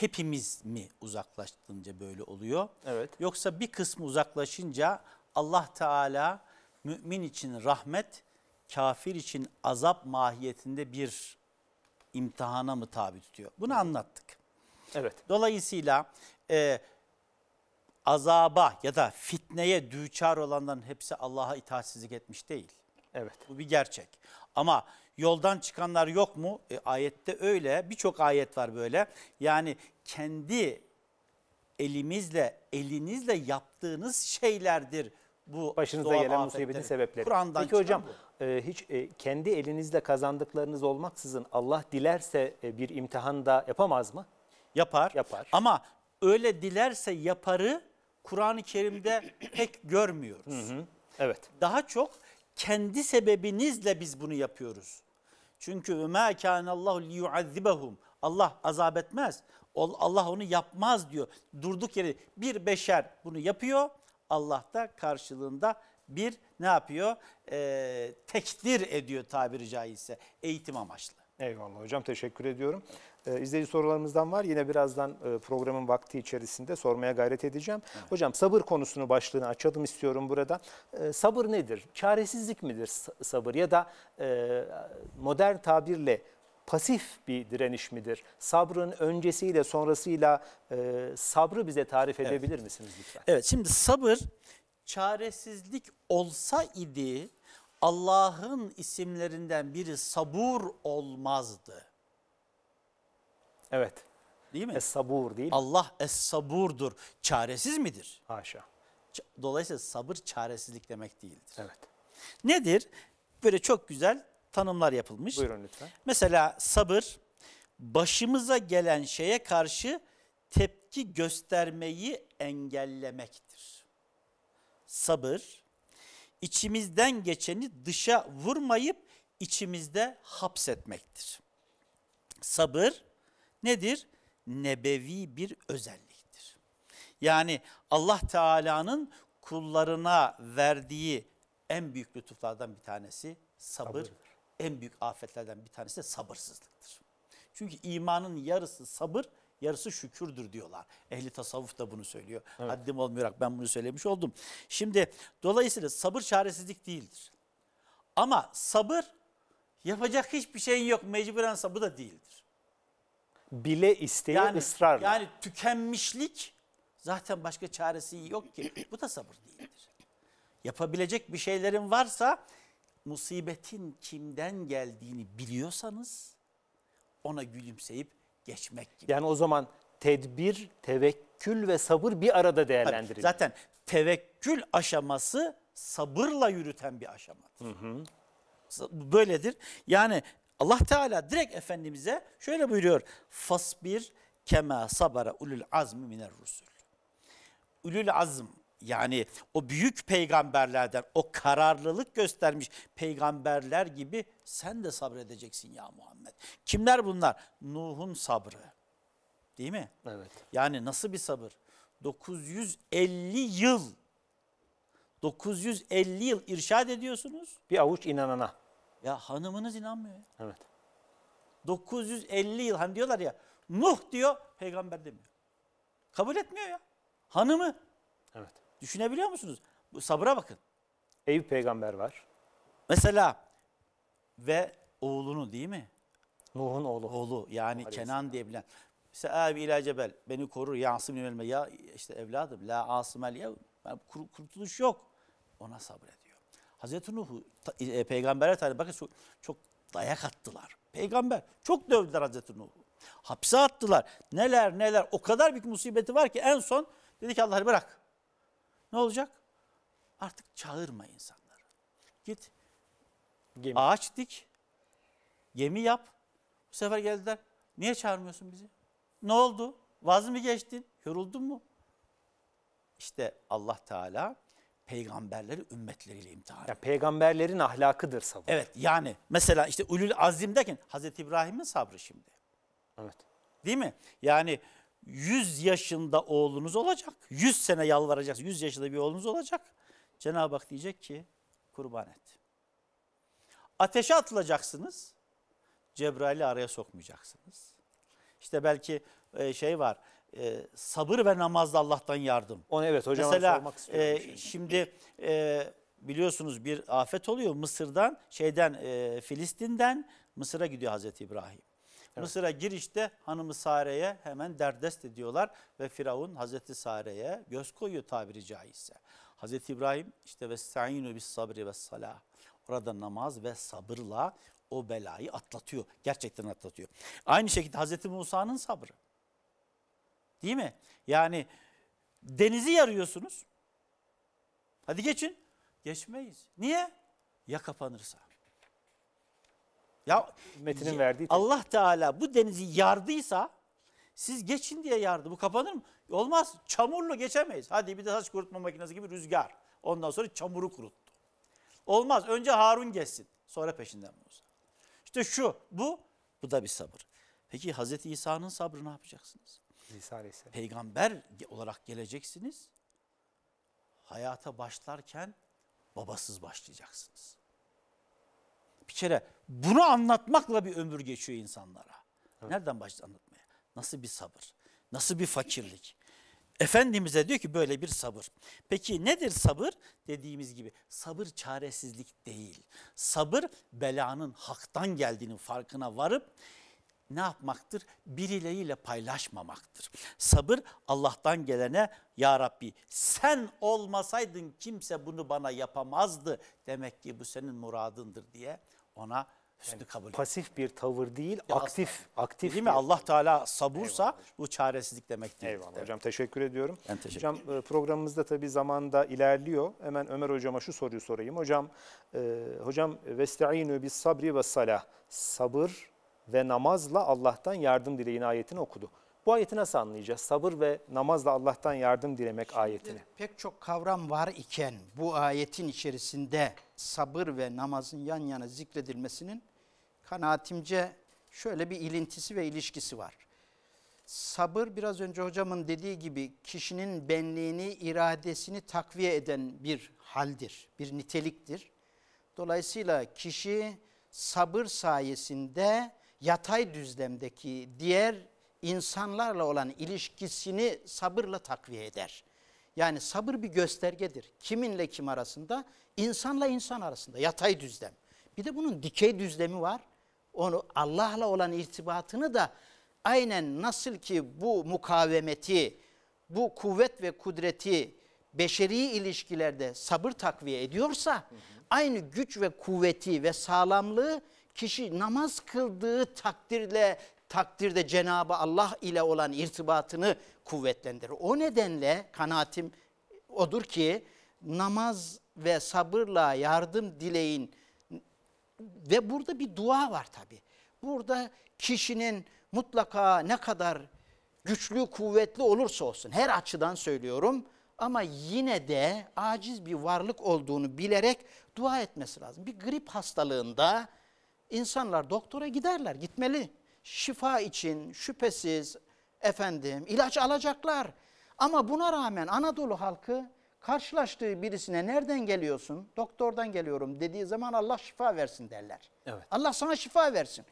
hepimiz mi uzaklaştığınca böyle oluyor? Evet. Yoksa bir kısmı uzaklaşınca Allah Teala mümin için rahmet, kafir için azap mahiyetinde bir imtihana mı tabi tutuyor? Bunu anlattık. Evet. Dolayısıyla e, azaba ya da fitneye düçar olanların hepsi Allah'a itaatsizlik etmiş değil. Evet. Bu bir gerçek. Ama yoldan çıkanlar yok mu? E, ayette öyle birçok ayet var böyle. Yani kendi elimizle elinizle yaptığınız şeylerdir bu başınıza gelen musibetin sebepleri. Kur'an'dan Peki hocam bu e, hiç e, kendi elinizle kazandıklarınız olmaksızın Allah dilerse e, bir imtihan da yapamaz mı? Yapar. Yapar. Ama öyle dilerse yaparı Kur'an-ı Kerim'de pek görmüyoruz. Hı hı. Evet. Daha çok kendi sebebinizle biz bunu yapıyoruz. Çünkü مَا كَانَ اللّٰهُ لِيُعَذِّبَهُمْ Allah azap etmez. Allah onu yapmaz diyor. Durduk yere bir beşer bunu yapıyor. Allah da karşılığında bir ne yapıyor? E, tekdir ediyor tabiri caizse eğitim amaçlı. Eyvallah hocam teşekkür ediyorum. Ee, izleyici sorularımızdan var. Yine birazdan e, programın vakti içerisinde sormaya gayret edeceğim. Evet. Hocam sabır konusunu başlığını açalım istiyorum burada. E, sabır nedir? Çaresizlik midir sabır ya da e, modern tabirle pasif bir direniş midir? Sabrın öncesiyle sonrasıyla e, sabrı bize tarif edebilir evet. misiniz lütfen? Evet şimdi sabır çaresizlik olsa idi Allah'ın isimlerinden biri sabur olmazdı. Evet. Değil mi? Es-sabur değil mi? Allah es-saburdur. Çaresiz midir? Haşa. Dolayısıyla sabır çaresizlik demek değildir. Evet. Nedir? Böyle çok güzel tanımlar yapılmış. Buyurun lütfen. Mesela sabır başımıza gelen şeye karşı tepki göstermeyi engellemektir sabır, içimizden geçeni dışa vurmayıp içimizde hapsetmektir. Sabır nedir? Nebevi bir özelliktir. Yani Allah Teala'nın kullarına verdiği en büyük lütuflardan bir tanesi sabır, sabır. en büyük afetlerden bir tanesi de sabırsızlıktır. Çünkü imanın yarısı sabır, yarısı şükürdür diyorlar. Ehli tasavvuf da bunu söylüyor. Evet. Haddim olmuyor ben bunu söylemiş oldum. Şimdi dolayısıyla sabır çaresizlik değildir. Ama sabır yapacak hiçbir şeyin yok mecburen sabır da değildir. Bile isteği yani, ısrarla. Yani tükenmişlik zaten başka çaresi yok ki. Bu da sabır değildir. Yapabilecek bir şeylerin varsa musibetin kimden geldiğini biliyorsanız ona gülümseyip geçmek gibi. Yani o zaman tedbir, tevekkül ve sabır bir arada değerlendirilir. Zaten tevekkül aşaması sabırla yürüten bir aşamadır. Hı hı. Böyledir. Yani Allah Teala direkt Efendimiz'e şöyle buyuruyor. Fasbir kema sabara ulul azmi miner rusul. Ulul azm yani o büyük peygamberlerden o kararlılık göstermiş peygamberler gibi sen de sabredeceksin ya Muhammed. Kimler bunlar? Nuh'un sabrı. Değil mi? Evet. Yani nasıl bir sabır? 950 yıl 950 yıl irşad ediyorsunuz. Bir avuç inanana. Ya hanımınız inanmıyor. Ya. Evet. 950 yıl hani diyorlar ya Nuh diyor peygamber demiyor. Kabul etmiyor ya. Hanımı. Evet. Düşünebiliyor musunuz? Bu sabra bakın. Eyüp peygamber var. Mesela ve oğlunu değil mi? Nuh'un oğlu. Oğlu yani Kenan diye bilen. Seabi ila cebel beni korur ya asım yönelme ya işte evladım la asımel ya kurtuluş yok. Ona sabrediyor. Hazreti Nuh'u e, peygambere tabi bakın çok, çok dayak attılar. Peygamber çok dövdüler Hazreti Nuh'u. Hapse attılar. Neler neler o kadar büyük musibeti var ki en son dedi ki Allah'ı bırak. Ne olacak? Artık çağırma insanları. Git gemi. ağaç dik, gemi yap. Bu sefer geldiler. Niye çağırmıyorsun bizi? Ne oldu? Vaz mı geçtin? Yoruldun mu? İşte Allah Teala peygamberleri ümmetleriyle imtihan ediyor. peygamberlerin ahlakıdır sabır. Evet yani mesela işte ulul azim derken Hazreti İbrahim'in sabrı şimdi. Evet. Değil mi? Yani 100 yaşında oğlunuz olacak. 100 sene yalvaracaksınız. 100 yaşında bir oğlunuz olacak. Cenab-ı Hak diyecek ki kurban et. Ateşe atılacaksınız. Cebrail'i araya sokmayacaksınız. İşte belki e, şey var. E, sabır ve namazda Allah'tan yardım. Onu evet hocam Mesela, sormak istiyorum. E, şey. şimdi, e, biliyorsunuz bir afet oluyor Mısır'dan, şeyden e, Filistin'den Mısır'a gidiyor Hazreti İbrahim. Mısır'a girişte hanımı Sare'ye hemen derdest ediyorlar ve Firavun Hazreti Sare'ye göz koyuyor tabiri caizse. Hazreti İbrahim işte ve sa'inu bis sabri ve salah. Orada namaz ve sabırla o belayı atlatıyor. Gerçekten atlatıyor. Aynı şekilde Hazreti Musa'nın sabrı. Değil mi? Yani denizi yarıyorsunuz. Hadi geçin. Geçmeyiz. Niye? Ya kapanırsa. Ya Metin'in verdiği tek- Allah Teala bu denizi yardıysa siz geçin diye yardı. Bu kapanır mı? Olmaz. Çamurlu geçemeyiz. Hadi bir de saç kurutma makinesi gibi rüzgar. Ondan sonra çamuru kuruttu. Olmaz. Önce Harun geçsin. Sonra peşinden Musa. İşte şu, bu, bu da bir sabır. Peki Hazreti İsa'nın sabrı ne yapacaksınız? İsa Aleyhisselam. Peygamber olarak geleceksiniz. Hayata başlarken babasız başlayacaksınız kere bunu anlatmakla bir ömür geçiyor insanlara. Evet. Nereden başlayacağız anlatmaya? Nasıl bir sabır? Nasıl bir fakirlik? Efendimiz'e diyor ki böyle bir sabır. Peki nedir sabır? Dediğimiz gibi sabır çaresizlik değil. Sabır belanın haktan geldiğinin farkına varıp ne yapmaktır? Birileriyle paylaşmamaktır. Sabır Allah'tan gelene ya Rabbi sen olmasaydın kimse bunu bana yapamazdı. Demek ki bu senin muradındır diye ona hüsnü yani kabul. Pasif bir tavır değil, ya aktif asla. aktif değil mi? Allah Teala sabursa Eyvallah. bu çaresizlik demek değil. Eyvallah evet. hocam teşekkür ediyorum. Ben teşekkür hocam ederim. E, programımızda tabii zamanda ilerliyor. Hemen Ömer hocama şu soruyu sorayım. Hocam e, hocam vestainu bis sabri ve salah. Sabır ve namazla Allah'tan yardım dileyin ayetini okudu. Bu ayeti nasıl anlayacağız? Sabır ve namazla Allah'tan yardım dilemek Şimdi ayetini. Pek çok kavram var iken bu ayetin içerisinde sabır ve namazın yan yana zikredilmesinin kanaatimce şöyle bir ilintisi ve ilişkisi var. Sabır biraz önce hocamın dediği gibi kişinin benliğini, iradesini takviye eden bir haldir, bir niteliktir. Dolayısıyla kişi sabır sayesinde yatay düzlemdeki diğer insanlarla olan ilişkisini sabırla takviye eder. Yani sabır bir göstergedir. Kiminle kim arasında? İnsanla insan arasında yatay düzlem. Bir de bunun dikey düzlemi var. Onu Allah'la olan irtibatını da aynen nasıl ki bu mukavemeti, bu kuvvet ve kudreti beşeri ilişkilerde sabır takviye ediyorsa hı hı. aynı güç ve kuvveti ve sağlamlığı kişi namaz kıldığı takdirle takdirde Cenabı Allah ile olan irtibatını kuvvetlendirir. O nedenle kanaatim odur ki namaz ve sabırla yardım dileyin ve burada bir dua var tabi. Burada kişinin mutlaka ne kadar güçlü kuvvetli olursa olsun her açıdan söylüyorum ama yine de aciz bir varlık olduğunu bilerek dua etmesi lazım. Bir grip hastalığında insanlar doktora giderler gitmeli şifa için şüphesiz efendim ilaç alacaklar. Ama buna rağmen Anadolu halkı karşılaştığı birisine nereden geliyorsun? Doktordan geliyorum dediği zaman Allah şifa versin derler. Evet. Allah sana şifa versin.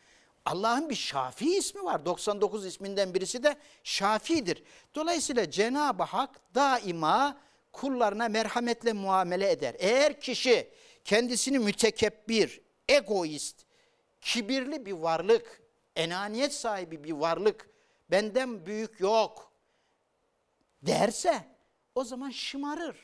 Allah'ın bir şafi ismi var. 99 isminden birisi de şafidir. Dolayısıyla Cenab-ı Hak daima kullarına merhametle muamele eder. Eğer kişi kendisini mütekebbir, egoist, kibirli bir varlık enaniyet sahibi bir varlık benden büyük yok derse o zaman şımarır.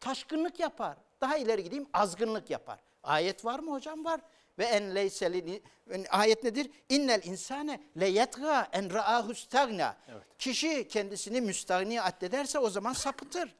Taşkınlık yapar. Daha ileri gideyim azgınlık yapar. Ayet var mı hocam? Var. Ve en leyseli ayet nedir? İnnel insane leyetga en raahu stagna. Evet. Kişi kendisini müstagni addederse o zaman sapıtır.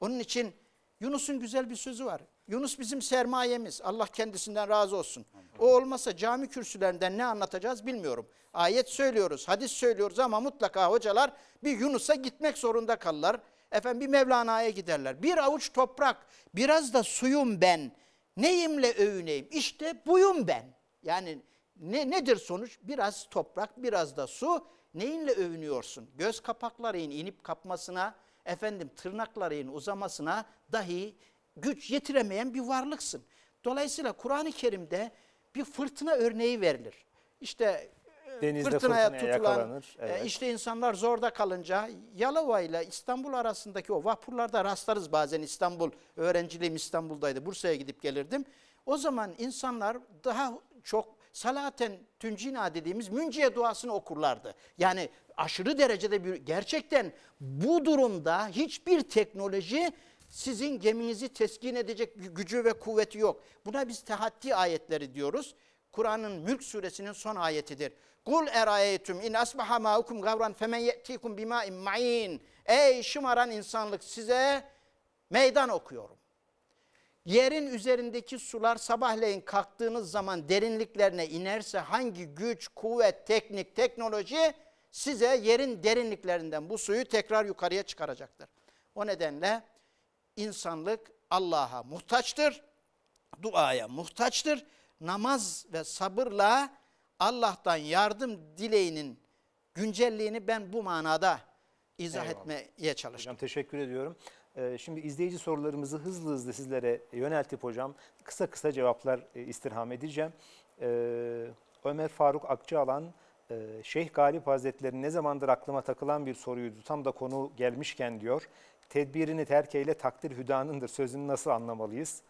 Onun için Yunus'un güzel bir sözü var. Yunus bizim sermayemiz. Allah kendisinden razı olsun. O olmasa cami kürsülerinden ne anlatacağız bilmiyorum. Ayet söylüyoruz, hadis söylüyoruz ama mutlaka hocalar bir Yunus'a gitmek zorunda kalırlar. Efendim bir Mevlana'ya giderler. Bir avuç toprak, biraz da suyum ben. Neyimle övüneyim? İşte buyum ben. Yani ne, nedir sonuç? Biraz toprak, biraz da su. Neyinle övünüyorsun? Göz kapaklarının inip kapmasına, efendim tırnaklarının uzamasına dahi güç yetiremeyen bir varlıksın. Dolayısıyla Kur'an-ı Kerim'de bir fırtına örneği verilir. İşte e, Denizde fırtınaya, fırtınaya tutulan, e, evet. işte insanlar zorda kalınca Yalova ile İstanbul arasındaki o vapurlarda rastlarız bazen İstanbul. Öğrenciliğim İstanbul'daydı. Bursa'ya gidip gelirdim. O zaman insanlar daha çok salaten tüncina dediğimiz münciye duasını okurlardı. Yani aşırı derecede bir gerçekten bu durumda hiçbir teknoloji sizin geminizi teskin edecek gücü ve kuvveti yok. Buna biz tehaddi ayetleri diyoruz. Kur'an'ın Mülk suresinin son ayetidir. Kul erayetüm in asbaha ma'ukum gavran femen ye'tikum bima imma'in Ey şımaran insanlık size meydan okuyorum. Yerin üzerindeki sular sabahleyin kalktığınız zaman derinliklerine inerse hangi güç, kuvvet, teknik, teknoloji size yerin derinliklerinden bu suyu tekrar yukarıya çıkaracaktır. O nedenle insanlık Allah'a muhtaçtır, duaya muhtaçtır. Namaz ve sabırla Allah'tan yardım dileğinin güncelliğini ben bu manada izah Eyvallah. etmeye çalıştım. Hocam teşekkür ediyorum. Ee, şimdi izleyici sorularımızı hızlı hızlı sizlere yöneltip hocam kısa kısa cevaplar e, istirham edeceğim. Ee, Ömer Faruk Akçaalan, e, Şeyh Galip Hazretleri ne zamandır aklıma takılan bir soruydu. Tam da konu gelmişken diyor tedbirini terk eyle takdir hüdanındır sözünü nasıl anlamalıyız?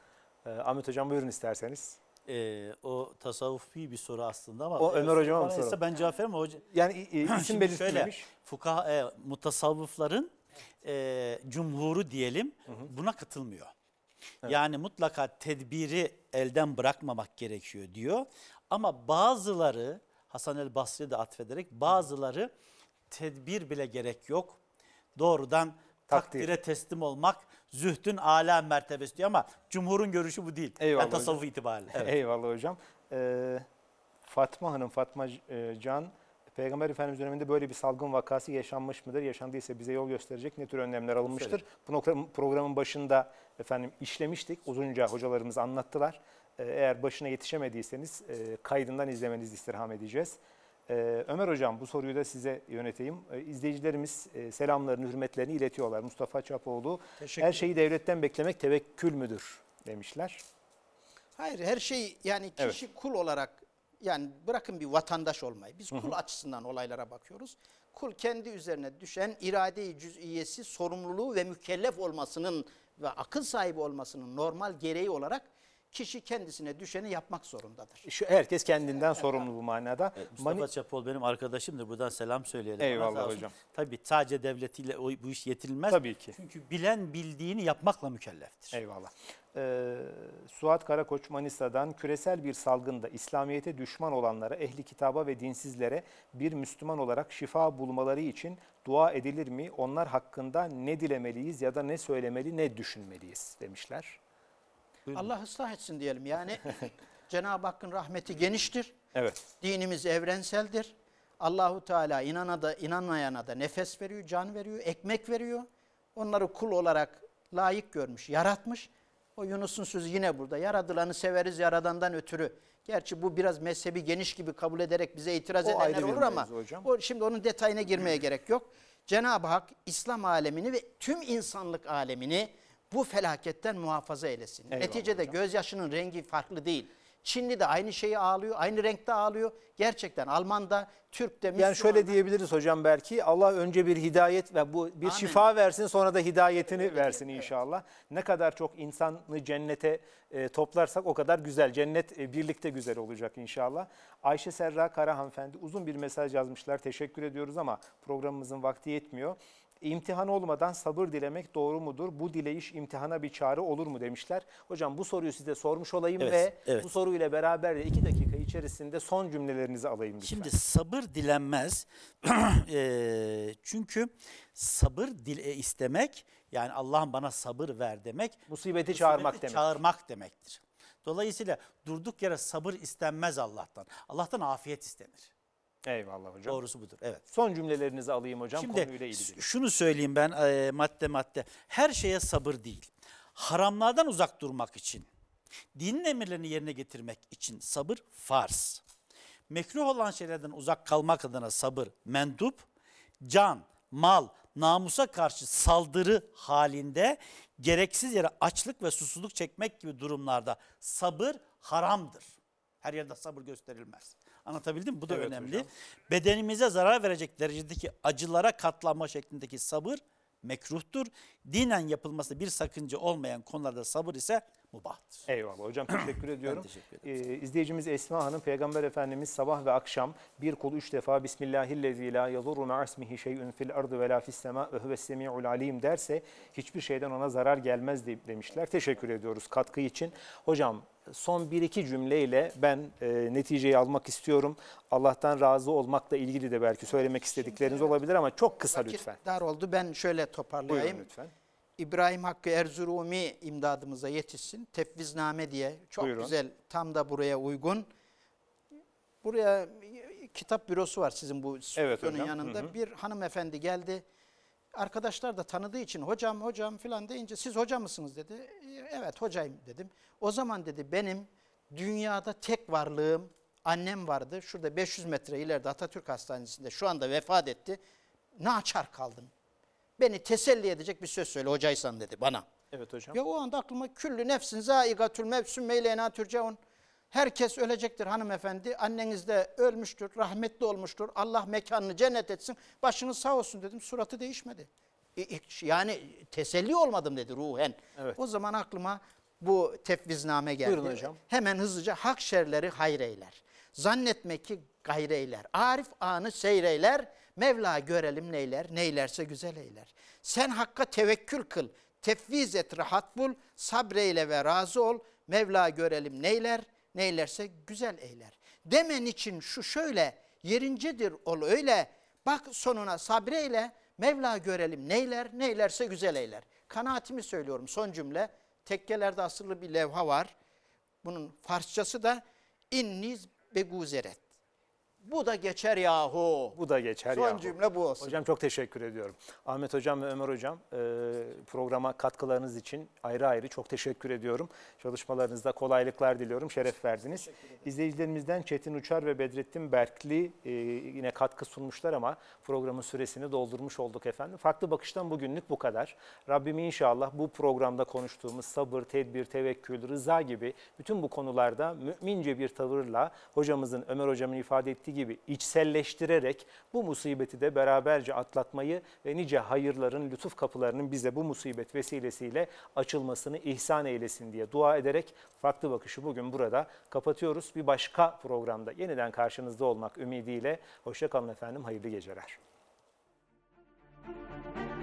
E, Ahmet Hocam buyurun isterseniz. E, o tasavvufi bir soru aslında ama. O Ömer hocam mı soralım? Ben cevap vermem. Hoca... Yani e, isim belirtilmemiş. Fukaha, e, mutasavvıfların e, cumhuru diyelim hı hı. buna katılmıyor. Evet. Yani mutlaka tedbiri elden bırakmamak gerekiyor diyor. Ama bazıları Hasan el Basri'ye de atfederek bazıları tedbir bile gerek yok. Doğrudan Takdir. takdire teslim olmak zühdün âlâ mertebesi diyor ama cumhurun görüşü bu değil. Eyvallah yani tasavvuf hocam. itibariyle. Evet. Eyvallah hocam. Ee, Fatma Hanım, Fatma e, Can, Peygamber Efendimiz döneminde böyle bir salgın vakası yaşanmış mıdır? Yaşandıysa bize yol gösterecek ne tür önlemler alınmıştır? Bu nokta programın başında efendim işlemiştik. Uzunca hocalarımız anlattılar. Ee, eğer başına yetişemediyseniz e, kaydından izlemenizi istirham edeceğiz. Ee, Ömer Hocam bu soruyu da size yöneteyim. Ee, izleyicilerimiz e, selamlarını, hürmetlerini iletiyorlar. Mustafa Çapoğlu, her şeyi devletten beklemek tevekkül müdür demişler. Hayır her şey yani kişi evet. kul olarak yani bırakın bir vatandaş olmayı. Biz kul Hı -hı. açısından olaylara bakıyoruz. Kul kendi üzerine düşen irade-i cüz'iyesi, sorumluluğu ve mükellef olmasının ve akıl sahibi olmasının normal gereği olarak kişi kendisine düşeni yapmak zorundadır. Şu herkes kendinden evet, sorumlu evet. bu manada. Evet, Mustafa Mani... Çapol benim arkadaşımdır. Buradan selam söyleyelim. Eyvallah hocam. Tabii sadece devletiyle o, bu iş yetirilmez. Tabii ki. Çünkü bilen bildiğini yapmakla mükelleftir. Eyvallah. Ee, Suat Karakoç Manisa'dan küresel bir salgında İslamiyet'e düşman olanlara, ehli kitaba ve dinsizlere bir Müslüman olarak şifa bulmaları için dua edilir mi? Onlar hakkında ne dilemeliyiz ya da ne söylemeli ne düşünmeliyiz demişler. Buyurun. Allah ıslah etsin diyelim. Yani Cenab-ı Hakk'ın rahmeti geniştir. Evet. Dinimiz evrenseldir. Allahu Teala inana da inanmayana da nefes veriyor, can veriyor, ekmek veriyor. Onları kul olarak layık görmüş, yaratmış. O Yunus'un sözü yine burada. Yaradılanı severiz yaradandan ötürü. Gerçi bu biraz mezhebi geniş gibi kabul ederek bize itiraz o edenler olur ama hocam. O, şimdi onun detayına girmeye gerek yok. Cenab-ı Hak İslam alemini ve tüm insanlık alemini bu felaketten muhafaza eylesin. Eyvallah Neticede hocam. gözyaşının rengi farklı değil. Çinli de aynı şeyi ağlıyor, aynı renkte ağlıyor. Gerçekten Alman da, Türk de, Müslüman Yani şöyle diyebiliriz hocam belki Allah önce bir hidayet ve bu bir Amin. şifa versin sonra da hidayetini evet, versin evet. inşallah. Ne kadar çok insanı cennete e, toplarsak o kadar güzel. Cennet e, birlikte güzel olacak inşallah. Ayşe Serra Hanımefendi uzun bir mesaj yazmışlar. Teşekkür ediyoruz ama programımızın vakti yetmiyor. İmtihan olmadan sabır dilemek doğru mudur? Bu dileyiş imtihana bir çare olur mu demişler. Hocam bu soruyu size sormuş olayım evet, ve evet. bu soruyla beraber de iki dakika içerisinde son cümlelerinizi alayım lütfen. Şimdi sabır dilenmez. e, çünkü sabır dile istemek yani Allah'ım bana sabır ver demek. Musibeti, musibeti çağırmak demek. Çağırmak demektir. Dolayısıyla durduk yere sabır istenmez Allah'tan. Allah'tan afiyet istenir. Eyvallah hocam. Doğrusu budur. Evet. Son cümlelerinizi alayım hocam Şimdi, konuyla ilgili. Şunu söyleyeyim ben e, madde madde. Her şeye sabır değil. Haramlardan uzak durmak için, dinin emirlerini yerine getirmek için sabır farz. Mekruh olan şeylerden uzak kalmak adına sabır mendup, can, mal, namusa karşı saldırı halinde gereksiz yere açlık ve susuzluk çekmek gibi durumlarda sabır haramdır. Her yerde sabır gösterilmez. Anlatabildim Bu da evet, önemli. Hocam. Bedenimize zarar verecek derecedeki acılara katlanma şeklindeki sabır mekruhtur. Dinen yapılması bir sakınca olmayan konularda sabır ise mubahtır. Eyvallah hocam teşekkür ediyorum. Ben teşekkür ederim. Ee, izleyicimiz Esma Hanım Peygamber Efendimiz sabah ve akşam bir kul üç defa Bismillahillezî la yazurru ma'asmihi şey'ün fil ardı ve la fis ve huves semi'ul derse hiçbir şeyden ona zarar gelmez de, demişler. Teşekkür ediyoruz katkı için. Hocam son bir iki cümleyle ben e, neticeyi almak istiyorum. Allah'tan razı olmakla ilgili de belki söylemek istedikleriniz Şimdi, olabilir ama çok kısa lütfen. dar oldu ben şöyle toparlayayım. Buyurun lütfen. İbrahim Hakkı Erzurumi imdadımıza yetişsin. Tefvizname diye çok Buyurun. güzel tam da buraya uygun. Buraya kitap bürosu var sizin bu stüdyonun evet, yanında. Hı hı. Bir hanımefendi geldi. Arkadaşlar da tanıdığı için hocam hocam filan deyince siz hoca mısınız dedi. E, evet hocayım dedim. O zaman dedi benim dünyada tek varlığım annem vardı. Şurada 500 metre ileride Atatürk Hastanesi'nde şu anda vefat etti. Ne açar kaldım beni teselli edecek bir söz söyle hocaysan dedi bana. Evet hocam. Ya o anda aklıma küllü nefsin zaigatül mevt sümmeyleyna türceun. Herkes ölecektir hanımefendi. Anneniz de ölmüştür, rahmetli olmuştur. Allah mekanını cennet etsin. Başınız sağ olsun dedim. Suratı değişmedi. E, e, yani teselli olmadım dedi ruhen. Evet. O zaman aklıma bu tefvizname geldi. Buyurun hocam. Hemen hızlıca hak şerleri hayreyler. Zannetmek ki gayreyler. Arif anı seyreyler Mevla görelim neyler, neylerse güzel eyler. Sen hakka tevekkül kıl, tefviz et rahat bul, sabreyle ve razı ol. Mevla görelim neyler, neylerse güzel eyler. Demen için şu şöyle, yerincedir ol öyle, bak sonuna sabreyle, Mevla görelim neyler, neylerse güzel eyler. Kanaatimi söylüyorum son cümle. Tekkelerde asırlı bir levha var. Bunun Farsçası da inniz beguzeret. Bu da geçer yahu. Bu da geçer Son yahu. Son cümle bu olsun. Hocam çok teşekkür ediyorum. Ahmet Hocam ve Ömer Hocam e, programa katkılarınız için ayrı ayrı çok teşekkür ediyorum. Çalışmalarınızda kolaylıklar diliyorum. Şeref verdiniz. İzleyicilerimizden Çetin Uçar ve Bedrettin Berkli e, yine katkı sunmuşlar ama programın süresini doldurmuş olduk efendim. Farklı bakıştan bugünlük bu kadar. Rabbim inşallah bu programda konuştuğumuz sabır, tedbir, tevekkül, rıza gibi bütün bu konularda mümince bir tavırla hocamızın, Ömer Hocam'ın ifade ettiği ayetindeki gibi içselleştirerek bu musibeti de beraberce atlatmayı ve nice hayırların, lütuf kapılarının bize bu musibet vesilesiyle açılmasını ihsan eylesin diye dua ederek farklı bakışı bugün burada kapatıyoruz. Bir başka programda yeniden karşınızda olmak ümidiyle. Hoşçakalın efendim, hayırlı geceler. Müzik